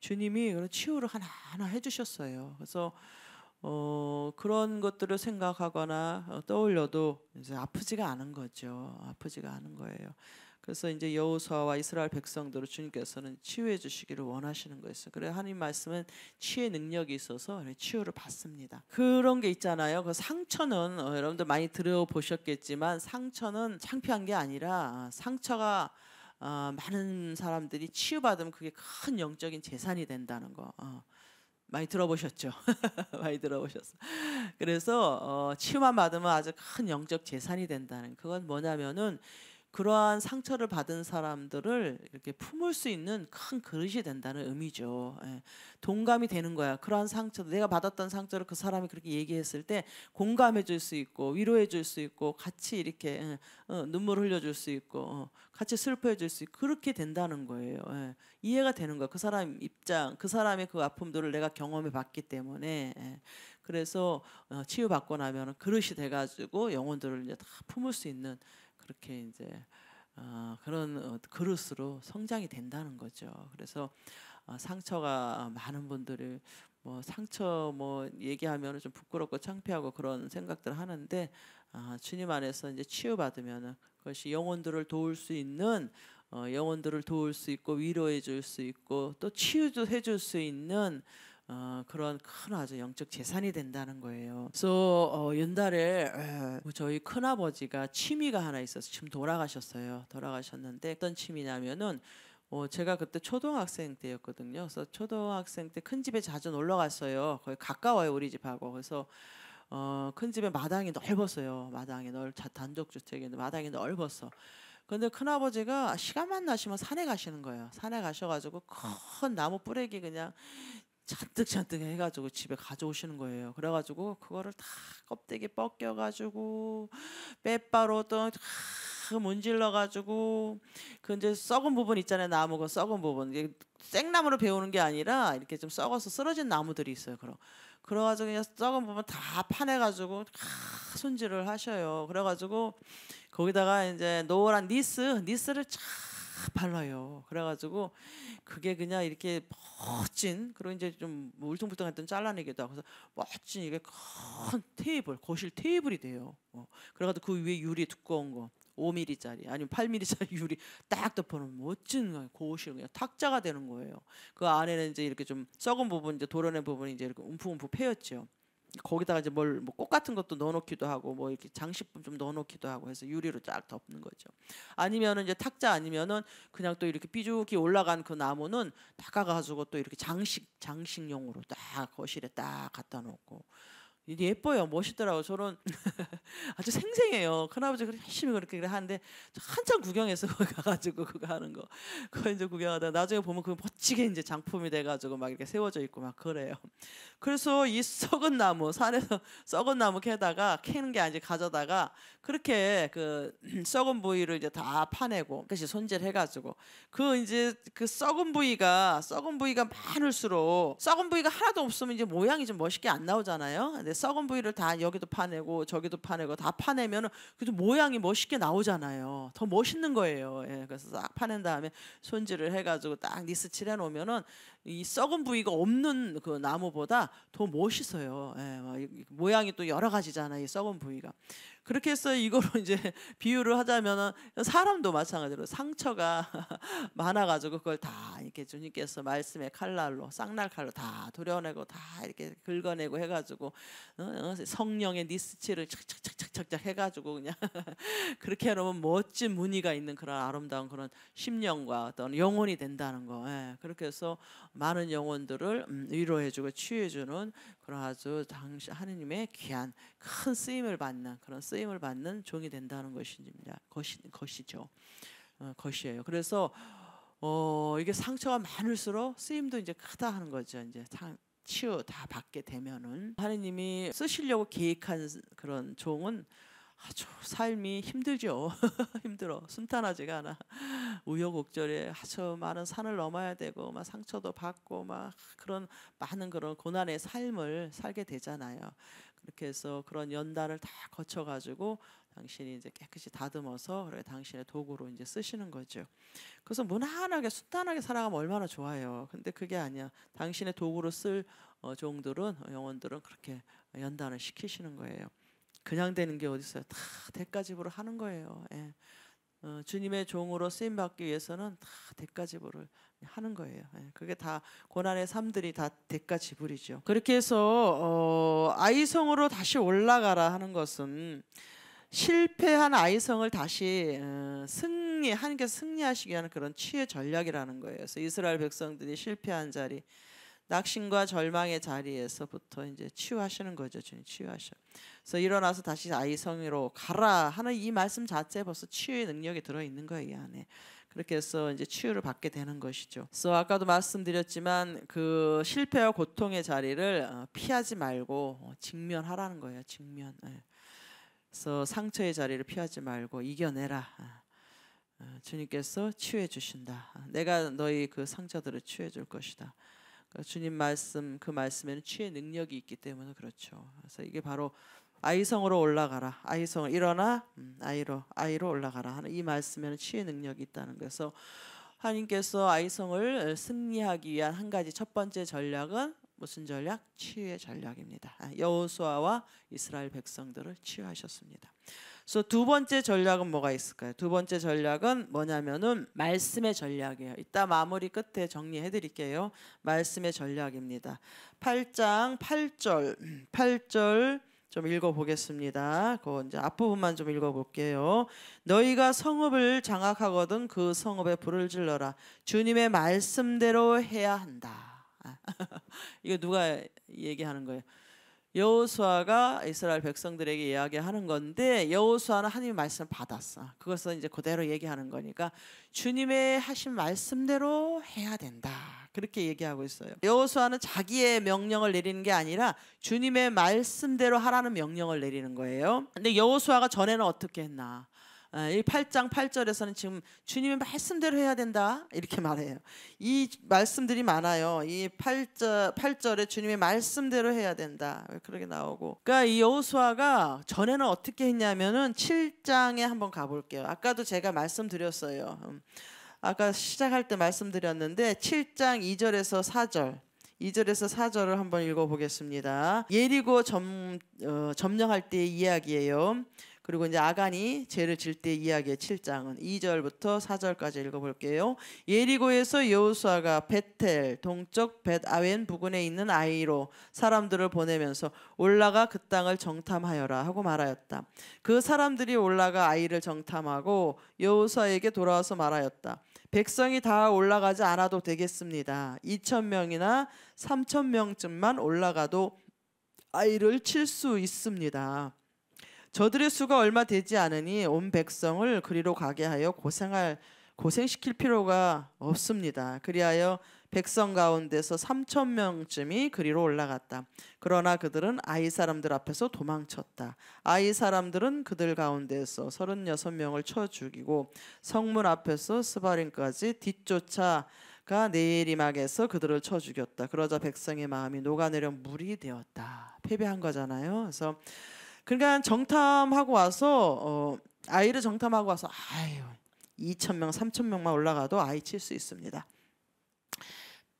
S1: 주님이 그런 치유를 하나하나 해주셨어요. 그래서 어, 그런 것들을 생각하거나 어, 떠올려도 이제 아프지가 않은 거죠. 아프지가 않은 거예요. 그래서 이제 여호수아와 이스라엘 백성들을 주님께서는 치유해 주시기를 원하시는 거였어요. 그래 하나님 말씀은 치유의 능력이 있어서 치유를 받습니다. 그런 게 있잖아요. 그 상처는 어, 여러분들 많이 들어보셨겠지만 상처는 창피한 게 아니라 상처가 어, 많은 사람들이 치유받으면 그게 큰 영적인 재산이 된다는 거 어, 많이 들어보셨죠? 많이 들어보셨어. 그래서 어, 치유만 받으면 아주 큰 영적 재산이 된다는 그건 뭐냐면은 그러한 상처를 받은 사람들을 이렇게 품을 수 있는 큰 그릇이 된다는 의미죠. 예. 동감이 되는 거야. 그러한 상처, 내가 받았던 상처를 그 사람이 그렇게 얘기했을 때 공감해 줄 수 있고 위로해 줄 수 있고 같이 이렇게 예. 어, 눈물 흘려 줄 수 있고 어, 같이 슬퍼해 줄 수 있고 그렇게 된다는 거예요. 예. 이해가 되는 거야. 그 사람 입장, 그 사람의 그 아픔들을 내가 경험해 봤기 때문에 예. 그래서 어, 치유받고 나면 그릇이 돼가지고 영혼들을 이제 다 품을 수 있는 그렇게 이제 어, 그런 어, 그릇으로 성장이 된다는 거죠. 그래서 어, 상처가 많은 분들이 뭐 상처 뭐 얘기하면 좀 부끄럽고 창피하고 그런 생각들 하는데 아, 주님 안에서 이제 치유받으면 그것이 영혼들을 도울 수 있는 어, 영혼들을 도울 수 있고 위로해 줄 수 있고 또 치유도 해 줄 수 있는 어, 그런 큰 아주 영적 재산이 된다는 거예요. 그래서 어, 연달에 에, 저희 큰 아버지가 취미가 하나 있어서 지금 돌아가셨어요. 돌아가셨는데 어떤 취미냐면은 어, 제가 그때 초등학생 때였거든요. 그래서 초등학생 때 큰 집에 자주 놀러 갔어요. 거의 가까워요 우리 집하고. 그래서 어, 큰 집에 마당이 넓었어요. 마당이 넓 단독 주택인데 마당이 넓었어. 근데 큰아버지가 시간만 나시면 산에 가시는 거예요. 산에 가셔가지고 큰 나무 뿌레기 그냥 잔뜩 잔뜩 해가지고 집에 가져오시는 거예요. 그래가지고 그거를 다 껍데기 벗겨가지고 빼바로 또 문질러가지고 그 이제 썩은 부분 있잖아요. 나무가 썩은 부분 이게 생나무로 배우는 게 아니라 이렇게 좀 썩어서 쓰러진 나무들이 있어요. 그럼 그래가지고 그냥 썩은 부분 다 파내가지고 아, 손질을 하셔요. 그래가지고 거기다가 이제 노란 니스 니스를 쫙 발라요. 그래가지고 그게 그냥 이렇게 멋진 그리고 이제 좀 뭐 울퉁불퉁했던 잘라내기도 하고 서 멋진 이게 큰 테이블 거실 테이블이 돼요. 어. 그래가지고 그 위에 유리 두꺼운 거 5mm짜리 아니면 8mm짜리 유리 딱 덮어놓으면 멋진 고실 그냥 탁자가 되는 거예요. 그 안에는 이제 이렇게 좀 썩은 부분 이제 도려낸 부분이 이제 이렇게 움푹움푹 패였죠. 거기다가 이제 뭘꽃 뭐 같은 것도 넣어놓기도 하고 뭐 이렇게 장식품 좀 넣어놓기도 하고 해서 유리로 쫙 덮는 거죠. 아니면은 이제 탁자 아니면은 그냥 또 이렇게 삐죽이 올라간 그 나무는 닦아가지고 또 이렇게 장식 장식용으로 딱 거실에 딱 갖다 놓고 예뻐요. 멋있더라고요. 저런 아주 생생해요. 큰아버지가 열심히 그렇게 그 하는데 한참 구경해서 가가지고 그거 하는 거. 그거 이제 구경하다 나중에 보면 그 멋지게 이제 장품이 돼가지고 막 이렇게 세워져 있고 막 그래요. 그래서 이 썩은 나무, 산에서 썩은 나무 캐다가 캐는 게 아니지 가져다가 그렇게 그 썩은 부위를 이제 다 파내고 그것이 손질해가지고 그 이제 그 썩은 부위가 썩은 부위가 많을수록 썩은 부위가 하나도 없으면 이제 모양이 좀 멋있게 안 나오잖아요. 근데 썩은 부위를 다 여기도 파내고 저기도 파내고 다 파내면은 그래도 모양이 멋있게 나오잖아요. 더 멋있는 거예요. 예, 그래서 싹 파낸 다음에 손질을 해가지고 딱 니스 칠해 놓으면은 이 썩은 부위가 없는 그 나무보다 더 멋있어요. 예, 모양이 또 여러 가지잖아요. 이 썩은 부위가. 그렇게 해서 이걸로 이제 비유를 하자면 사람도 마찬가지로 상처가 많아가지고 그걸 다 이렇게 주님께서 말씀의 칼날로 쌍날 칼로 다 도려내고 다 이렇게 긁어내고 해가지고 어, 어, 성령의 니스치를 착착착착착 해가지고 그냥 그렇게 해놓으면 멋진 무늬가 있는 그런 아름다운 그런 심령과 어떤 영혼이 된다는 거. 예, 그렇게 해서 많은 영혼들을 음, 위로해주고 치유해주는 그런 아주 당시 하느님의 귀한 큰 쓰임을 받는 그런 쓰임을 받는 종이 된다는 것입니다. 것이, 것이죠. 어, 것이에요. 그래서 어, 이게 상처가 많을수록 쓰임도 이제 크다 하는 거죠. 이제 상, 치유 다 받게 되면은 하느님이 쓰시려고 계획한 그런 종은 아주 삶이 힘들죠. 힘들어. 순탄하지가 않아. 우여곡절에 아주 많은 산을 넘어야 되고 막 상처도 받고 막 그런 많은 그런 고난의 삶을 살게 되잖아요. 그렇게 해서 그런 연단을 다 거쳐 가지고 당신이 이제 깨끗이 다듬어서 그래 당신의 도구로 이제 쓰시는 거죠. 그래서 무난하게 순탄하게 살아가면 얼마나 좋아요. 근데 그게 아니야. 당신의 도구로 쓸 어, 종들은 어, 영혼들은 그렇게 연단을 시키시는 거예요. 그냥 되는 게 어디 있어요? 다 대가 지불을 하는 거예요. 예. 어, 주님의 종으로 쓰임 받기 위해서는 다 대가 지불을 하는 거예요. 예. 그게 다 고난의 삶들이 다 대가 지불이죠. 그렇게 해서 어, 아이성으로 다시 올라가라 하는 것은 실패한 아이성을 다시 어, 승리 하나님께 승리하시기 위한 그런 치유 전략이라는 거예요. 그래서 이스라엘 백성들이 실패한 자리 낙심과 절망의 자리에서부터 이제 치유하시는 거죠. 주님 치유하셔. 그래서 일어나서 다시 아이 성으로 가라 하는 이 말씀 자체에 벌써 치유의 능력이 들어 있는 거예요, 이 안에. 그렇게 해서 이제 치유를 받게 되는 것이죠. 그래서 아까도 말씀드렸지만 그 실패와 고통의 자리를 어, 피하지 말고 어, 직면하라는 거예요. 직면. 예. 그래서 상처의 자리를 피하지 말고 이겨내라. 아. 어, 주님께서 치유해 주신다. 아, 내가 너희 그 상처들을 치유해 줄 것이다. 그러니까 주님 말씀 그 말씀에는 치의 능력이 있기 때문에 그렇죠. 그래서 이게 바로 아이성으로 올라가라. 아이성 일어나 음, 아이로 아이로 올라가라 하는 이 말씀에는 취의 능력이 있다는 거서 하나님께서 아이성을 승리하기 위한 한 가지 첫 번째 전략은 무슨 전략? 치유의 전략입니다. 아, 여호수아와 이스라엘 백성들을 치유하셨습니다. 그래서 두 번째 전략은 뭐가 있을까요? 두 번째 전략은 뭐냐면은 말씀의 전략이에요. 이따 마무리 끝에 정리해 드릴게요. 말씀의 전략입니다. 8장 8절 8절 음, 좀 읽어보겠습니다. 그 이제 앞부분만 좀 읽어볼게요. 너희가 성읍을 장악하거든 그 성읍에 불을 질러라. 주님의 말씀대로 해야 한다. 아, 이거 누가 얘기하는 거예요? 여호수아가 이스라엘 백성들에게 이야기하는 건데 여호수아는 하나님의 말씀을 받았어. 그것은 이제 그대로 얘기하는 거니까 주님의 하신 말씀대로 해야 된다. 그렇게 얘기하고 있어요. 여호수아는 자기의 명령을 내리는 게 아니라 주님의 말씀대로 하라는 명령을 내리는 거예요. 근데 여호수아가 전에는 어떻게 했나? 1 아, 8장 8절에서는 지금 주님의 말씀대로 해야 된다 이렇게 말해요. 이 말씀들이 많아요. 이 8절 8절에 주님의 말씀대로 해야 된다 그렇게 나오고. 그러니까 이 여호수아가 전에는 어떻게 했냐면은 7장에 한번 가볼게요. 아까도 제가 말씀드렸어요. 음. 아까 시작할 때 말씀드렸는데 7장 2절에서 4절 2절에서 4절을 한번 읽어보겠습니다. 예리고 점, 어, 점령할 때의 이야기예요. 그리고 이제 아간이 죄를 질 때 이야기의 7장은 2절부터 4절까지 읽어볼게요. 예리고에서 여호수아가 베텔 동쪽 벳 아웬 부근에 있는 아이로 사람들을 보내면서 올라가 그 땅을 정탐하여라 하고 말하였다. 그 사람들이 올라가 아이를 정탐하고 여호수아에게 돌아와서 말하였다. 백성이 다 올라가지 않아도 되겠습니다. 2천 명이나 3천 명쯤만 올라가도 아이를 칠 수 있습니다. 저들의 수가 얼마 되지 않으니 온 백성을 그리로 가게 하여 고생할 고생시킬 필요가 없습니다. 그리하여 백성 가운데서 3천 명쯤이 그리로 올라갔다. 그러나 그들은 아이 사람들 앞에서 도망쳤다. 아이 사람들은 그들 가운데서 36명을 쳐 죽이고 성문 앞에서 스바린까지 뒤쫓아 가 네리막에서 그들을 쳐 죽였다. 그러자 백성의 마음이 녹아내려 물이 되었다. 패배한 거잖아요. 그래서 그러니까 정탐하고 와서 어, 아이를 정탐하고 와서 아유 2천 명, 3천 명만 올라가도 아이 칠 수 있습니다.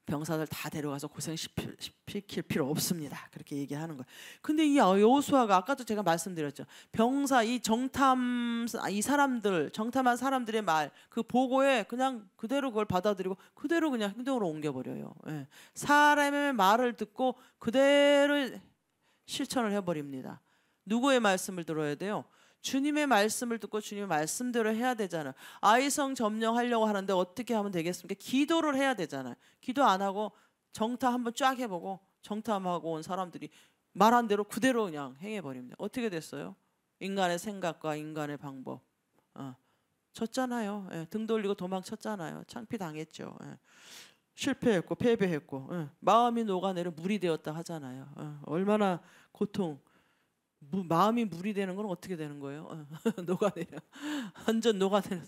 S1: 병사들 다 데려가서 고생 시킬 필요 없습니다. 그렇게 얘기하는 거 근데 이 여호수아가 아까도 제가 말씀드렸죠. 병사 이 정탐 이 사람들 정탐한 사람들의 말 그 보고에 그냥 그대로 그걸 받아들이고 그대로 그냥 행동으로 옮겨버려요. 예. 사람의 말을 듣고 그대로 실천을 해버립니다. 누구의 말씀을 들어야 돼요? 주님의 말씀을 듣고 주님의 말씀대로 해야 되잖아. 요 아이성 점령하려고 하는데 어떻게 하면 되겠습니까? 기도를 해야 되잖아. 요 기도 안 하고 정타 한번 쫙 해보고 정탐하고 온 사람들이 말한 대로 그대로 그냥 행해버립니다. 어떻게 됐어요? 인간의 생각과 인간의 방법. 어. 졌잖아요. 예, 등 돌리고 도망쳤잖아요. 창피당했죠. 예. 실패했고 패배했고 예. 마음이 녹아내려 물이 되었다 하잖아요. 어, 얼마나 고통 무, 마음이 물이 되는 건 어떻게 되는 거예요? 어, 녹아내려. 완전 녹아내려.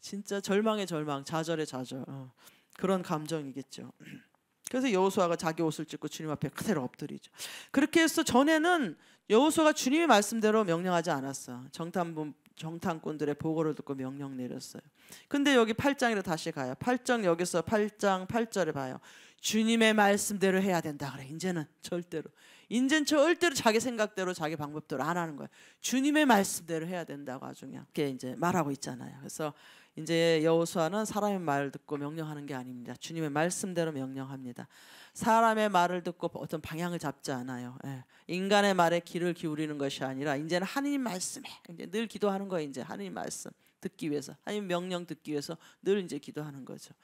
S1: 진짜 절망의 절망, 좌절의 좌절. 어. 그런 감정이겠죠. 그래서 여호수아가 자기 옷을 찢고 주님 앞에 그대로 엎드리죠. 그렇게 해서 전에는 여호수아가 주님의 말씀대로 명령하지 않았어. 정탐분 정탐꾼들의 보고를 듣고 명령 내렸어요. 근데 여기 8장으로 다시 가요. 8장 여기서 8장 8절에 봐요. 주님의 말씀대로 해야 된다 그래. 이제는 절대로. 인제는 절대로 자기 생각대로 자기 방법대로 안 하는 거야. 주님의 말씀대로 해야 된다고 아주 그냥 이렇게 이제 말하고 있잖아요. 그래서 이제 여호수아는 사람의 말을 듣고 명령하는 게 아닙니다. 주님의 말씀대로 명령합니다. 사람의 말을 듣고 어떤 방향을 잡지 않아요. 예. 인간의 말에 귀를 기울이는 것이 아니라 이제는 하나님 말씀에 이제 늘 기도하는 거예요. 이제 하나님 말씀 듣기 위해서 하나님 명령 듣기 위해서 늘 이제 기도하는 거죠.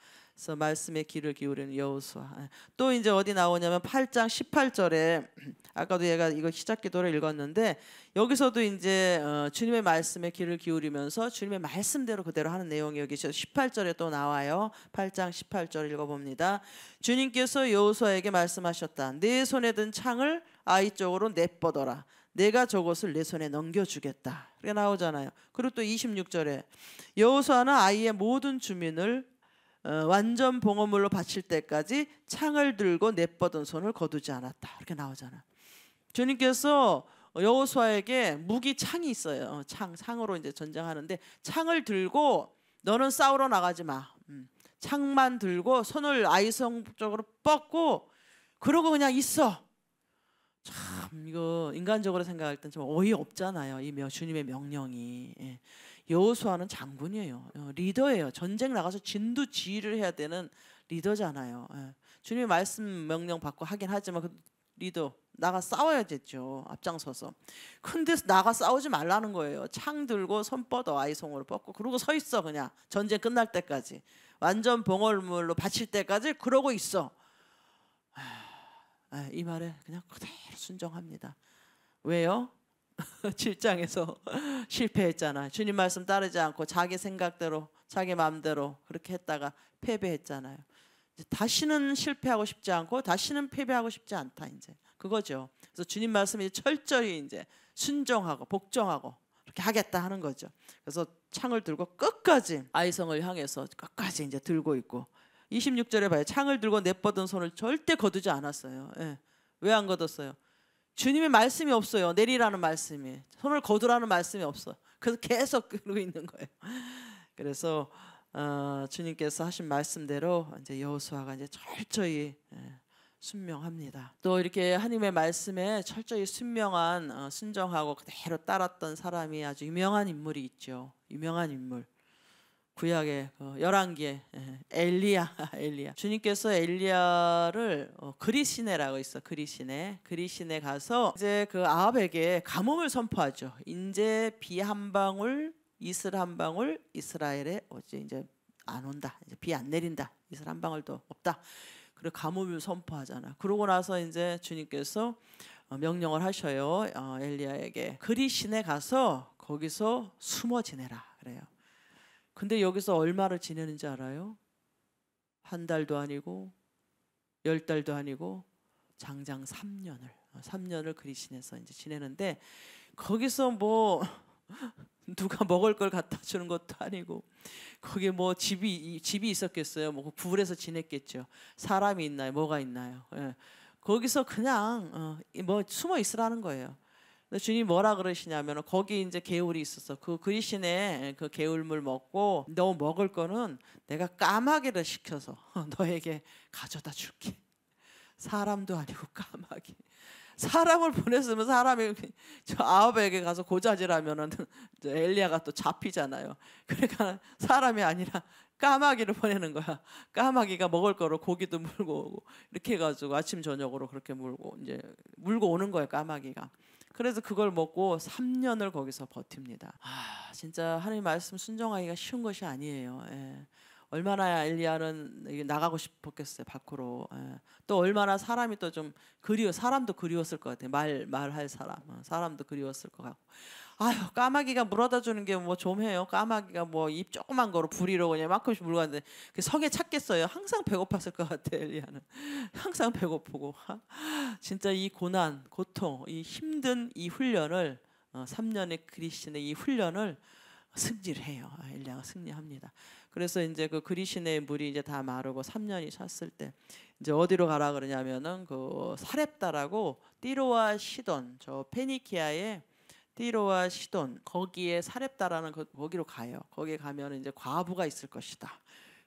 S1: 그래서 말씀에 귀를 기울이는 여호수아. 예. 또 이제 어디 나오냐면 8장 18절에 아까도 얘가 이거 시작기도를 읽었는데 여기서도 이제 어, 주님의 말씀에 귀를 기울이면서 주님의 말씀대로 그대로 하는 내용이 여기 18절에 또 나와요. 8장 18절 읽어봅니다. 주님께서 여호수아에게 말씀하셨다. 내 손에 든 창을 아이 쪽으로 내뻗어라. 내가 저것을 내 손에 넘겨주겠다. 그게 나오잖아요. 그리고 또 26절에 여호수아는 아이의 모든 주민을 어, 완전 봉헌물로 바칠 때까지 창을 들고 내뻗은 손을 거두지 않았다. 이렇게 나오잖아. 주님께서 여호수아에게 무기 창이 있어요. 어, 창 창으로 이제 전쟁하는데 창을 들고 너는 싸우러 나가지 마. 음. 창만 들고 손을 아이성 쪽으로 뻗고 그러고 그냥 있어. 참 이거 인간적으로 생각할 땐좀 어이없잖아요. 이 주님의 명령이. 예. 여호수아는 장군이에요. 어, 리더예요. 전쟁 나가서 진두지휘를 해야 되는 리더잖아요. 예. 주님의 말씀 명령 받고 하긴 하지만 리더 나가 싸워야 됐죠. 앞장서서. 근데 나가 싸우지 말라는 거예요. 창 들고 손 뻗어 아이송으로 뻗고 그러고 서 있어 그냥 전쟁 끝날 때까지 완전 봉얼물로 바칠 때까지 그러고 있어. 아, 아, 이 말에 그냥 그대로 순정합니다 왜요? 7장에서 실패했잖아. 주님 말씀 따르지 않고 자기 생각대로 자기 마음대로 그렇게 했다가 패배했잖아요. 이제 다시는 실패하고 싶지 않고 다시는 패배하고 싶지 않다 이제 그거죠. 그래서 주님 말씀이 철저히 이제 순종하고 복종하고 그렇게 하겠다 하는 거죠. 그래서 창을 들고 끝까지 아이성을 향해서 끝까지 이제 들고 있고 26절에 봐요. 창을 들고 내뻗은 손을 절대 거두지 않았어요. 예. 왜안 거뒀어요? 주님의 말씀이 없어요. 내리라는 말씀이. 손을 거두라는 말씀이 없어. 그래서 계속 끌고 있는 거예요. 그래서 어, 주님께서 하신 말씀대로 이제 여호수아가 이제 철저히 예, 순명합니다. 또 이렇게 하나님의 말씀에 철저히 순명한 어, 순정하고 그대로 따랐던 사람이 아주 유명한 인물이 있죠. 유명한 인물. 구약의 그 열왕기의 예, 엘리야 엘리야 주님께서 엘리야를 어, 그리시네라고 있어 그리시네 그리시네 가서 이제 그 아합에게 가뭄을 선포하죠 인제 비 한 방울 이슬 한 방울 이스라엘에 어제 이제 안 온다 이제 비 안 내린다 이슬 한 방울도 없다 그리고 가뭄을 선포하잖아 그러고 나서 이제 주님께서 어, 명령을 하셔요 어, 엘리야에게 그리시네 가서 거기서 숨어 지내라 그래요 근데 여기서 얼마를 지내는지 알아요? 한 달도 아니고 열 달도 아니고 장장 3년을 3년을 어, 그리신에서 이제 지내는데 거기서 뭐 누가 먹을 걸 갖다 주는 것도 아니고 거기 뭐 집이 집이 있었겠어요. 뭐불에서 그 지냈겠죠. 사람이 있나요? 뭐가 있나요? 예. 거기서 그냥 어, 뭐 숨어 있으라는 거예요. 주님 뭐라 그러시냐면 거기 이제 개울이 있었어. 그 그리신의 그 개울물 먹고 너 먹을 거는 내가 까마귀를 시켜서 너에게 가져다 줄게. 사람도 아니고 까마귀. 사람을 보냈으면 사람이 저아홉에게 가서 고자질하면은 엘리야가 또 잡히잖아요. 그러니까 사람이 아니라 까마귀를 보내는 거야. 까마귀가 먹을 거로 고기도 물고 오고 이렇게 해가지고 아침 저녁으로 그렇게 물고 이제 물고 오는 거예요 까마귀가. 그래서 그걸 먹고 3년을 거기서 버팁니다. 아, 진짜 하나님 말씀 순종하기가 쉬운 것이 아니에요. 예. 얼마나 엘리야는 나가고 싶었겠어요 밖으로. 예. 또 얼마나 사람이 또 좀 그리워 사람도 그리웠을 것 같아요. 말 말할 사람, 어, 사람도 그리웠을 것 같고. 아휴 까마귀가 물어다 주는 게 뭐 좀 해요. 까마귀가 뭐 입 조그만 거로 부리로 그냥 만큼씩 물어 왔는데 그 성에 찾겠어요. 항상 배고팠을 것 같아 엘리야는. 항상 배고프고 진짜 이 고난, 고통, 이 힘든 이 훈련을 어, 3년의 그리신의 이 훈련을 승질 해요. 아, 엘리야가 승리합니다. 그래서 이제 그 그리신의 물이 이제 다 마르고 3년이 찼을 때 이제 어디로 가라 그러냐면은 그 사렙다라고 띠로와 시돈 저 페니키아의 티로와 시돈 거기에 사렙다라는 거, 그 거기로 가요. 거기에 가면 이제 과부가 있을 것이다.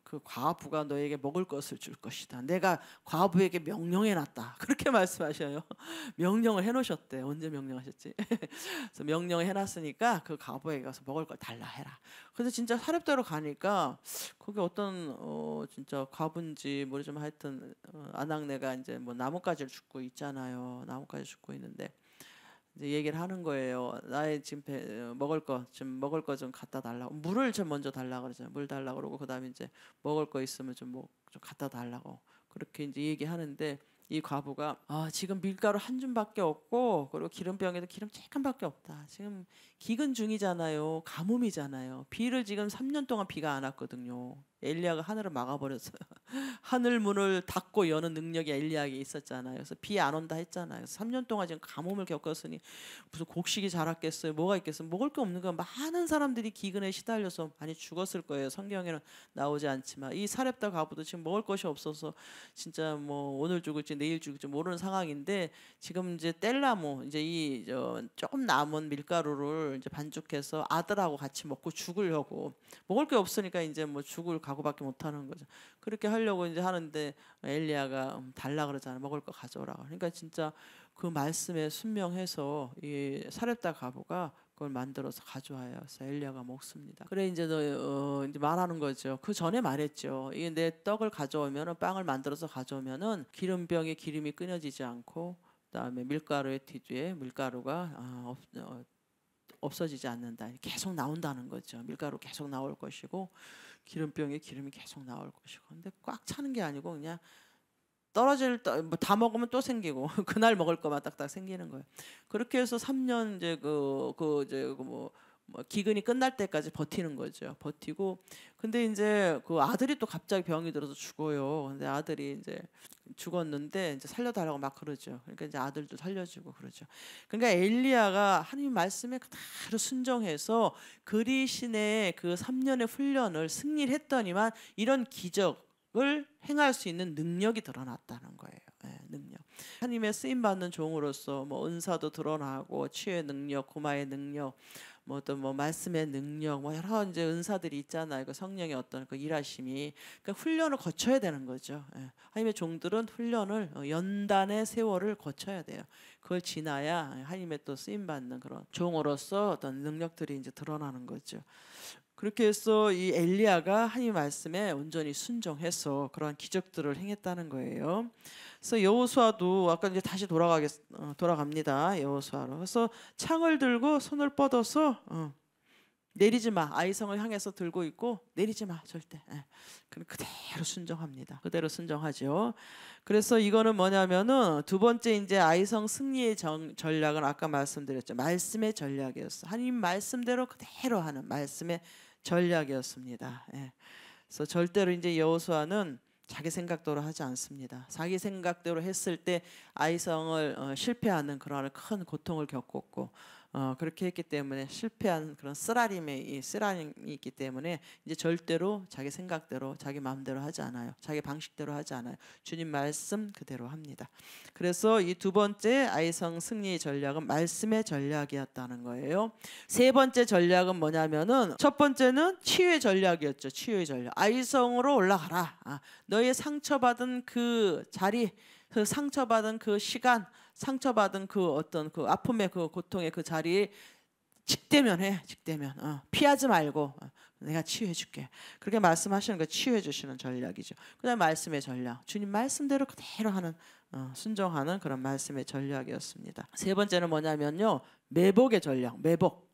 S1: 그 과부가 너에게 먹을 것을 줄 것이다. 내가 과부에게 명령해 놨다. 그렇게 말씀하셔요. 명령을 해 놓으셨대. 언제 명령하셨지? 그래서 명령해 놨으니까 그 과부에게 가서 먹을 걸 달라 해라. 근데 진짜 사렙대로 가니까 그게 어떤 어 진짜 과부인지 모르지만 하여튼 어, 아낙네가 이제 뭐 나뭇가지를 죽고 있잖아요. 나뭇가지 죽고 있는데 이제 얘기를 하는 거예요. 나의 지금 어, 먹을 거, 좀 먹을 거 좀 갖다 달라고. 물을 좀 먼저 달라고 그러잖아요. 물 달라고 그러고 그다음에 이제 먹을 거 있으면 좀 뭐좀 뭐 갖다 달라고. 그렇게 이제 얘기하는데 이 과부가 아, 지금 밀가루 한 줌밖에 없고 그리고 기름병에도 기름 조금밖에 없다. 지금 기근 중이잖아요. 가뭄이잖아요. 비를 지금 3년 동안 비가 안 왔거든요. 엘리야가 하늘을 막아버렸어요. 하늘 문을 닫고 여는 능력이 엘리야에게 있었잖아요. 그래서 비 안 온다 했잖아요. 그 3년 동안 지금 가뭄을 겪었으니 무슨 곡식이 자랐겠어요. 뭐가 있겠어요. 먹을 게 없는 거 많은 사람들이 기근에 시달려서 많이 죽었을 거예요. 성경에는 나오지 않지만 이 사렙다 가부도 지금 먹을 것이 없어서 진짜 뭐 오늘 죽을지 내일 죽을지 모르는 상황인데 지금 이제 뗄나무 이제 이 저 조금 남은 밀가루를 거를 이제 반죽해서 아들하고 같이 먹고 죽으려고 먹을 게 없으니까 이제 뭐 죽을 각오밖에 못 하는 거죠. 그렇게 하려고 이제 하는데 엘리야가 음, 달라 그러잖아. 요 먹을 거 가져오라. 고 그러니까 진짜 그 말씀에 순명해서 이 사렙다 가부가 그걸 만들어서 가져와요. 그래서 엘리야가 먹습니다. 그래 이제 너 어, 이제 말하는 거죠. 그 전에 말했죠. 이게 내 떡을 가져오면은 빵을 만들어서 가져오면은 기름병에 기름이 끊어지지 않고 그다음에 밀가루의 뒤에 밀가루가 아, 없, 어, 없어지지 않는다. 계속 나온다는 거죠. 밀가루 계속 나올 것이고 기름병에 기름이 계속 나올 것이고. 근데 꽉 차는 게 아니고 그냥 떨어질 뭐 다 먹으면 또 생기고 그날 먹을 거만 딱딱 생기는 거예요. 그렇게 해서 3년 이제 그그 그 이제 그뭐 뭐 기근이 끝날 때까지 버티는 거죠. 버티고 근데 이제 그 아들이 또 갑자기 병이 들어서 죽어요. 근데 아들이 이제 죽었는데 이제 살려달라고 막 그러죠. 그러니까 이제 아들도 살려주고 그러죠. 그러니까 엘리야가 하나님 말씀에 그대로 순종해서 그리 신의 그 3년의 훈련을 승리 했더니만 이런 기적을 행할 수 있는 능력이 드러났다는 거예요. 네, 능력. 하나님의 쓰임 받는 종으로서 뭐 은사도 드러나고 치유의 능력, 고마의 능력, 뭐 어떤 뭐 말씀의 능력 뭐 여러 이제 은사들이 있잖아요. 그 성령의 어떤 그 일하심이 그러니까 훈련을 거쳐야 되는 거죠. 예. 하나님의 종들은 훈련을 어, 연단의 세월을 거쳐야 돼요. 그걸 지나야 하나님의 또 쓰임 받는 그런 종으로서 어떤 능력들이 이제 드러나는 거죠. 그렇게 해서 이 엘리야가 하나님 말씀에 온전히 순종해서 그러한 기적들을 행했다는 거예요. 그래서 여호수아도 아까 이제 다시 돌아가 어, 돌아갑니다. 여호수아로. 그래서 창을 들고 손을 뻗어서 어, 내리지 마. 아이성을 향해서 들고 있고 내리지 마. 절대. 예. 그럼 그대로 순정합니다. 그대로 순정하죠. 그래서 이거는 뭐냐면은 두 번째 이제 아이성 승리의 정, 전략은 아까 말씀드렸죠. 말씀의 전략이었어. 하나님 말씀대로 그대로 하는 말씀의 전략이었습니다. 예. 그래서 절대로 이제 여호수아는 자기 생각대로 하지 않습니다. 자기 생각대로 했을 때 아이성을 어, 실패하는 그러한 큰 고통을 겪었고 어, 그렇게 했기 때문에 실패한 그런 쓰라림의 이 쓰라림이 있기 때문에 이제 절대로 자기 생각대로 자기 마음대로 하지 않아요. 자기 방식대로 하지 않아요. 주님 말씀 그대로 합니다. 그래서 이 두 번째 아이성 승리 전략은 말씀의 전략이었다는 거예요. 세 번째 전략은 뭐냐면은 첫 번째는 치유의 전략이었죠. 치유의 전략. 아이성으로 올라가라. 아, 너의 상처받은 그 자리, 그 상처받은 그 시간 상처받은 그 어떤 그 아픔의 그 고통의 그 자리에 직대면해 직대면 어, 피하지 말고 어, 내가 치유해줄게 그렇게 말씀하시는 거 치유해주시는 전략이죠 그다음 에 말씀의 전략 주님 말씀대로 그대로 하는 어, 순종하는 그런 말씀의 전략이었습니다 세 번째는 뭐냐면요 매복의 전략 매복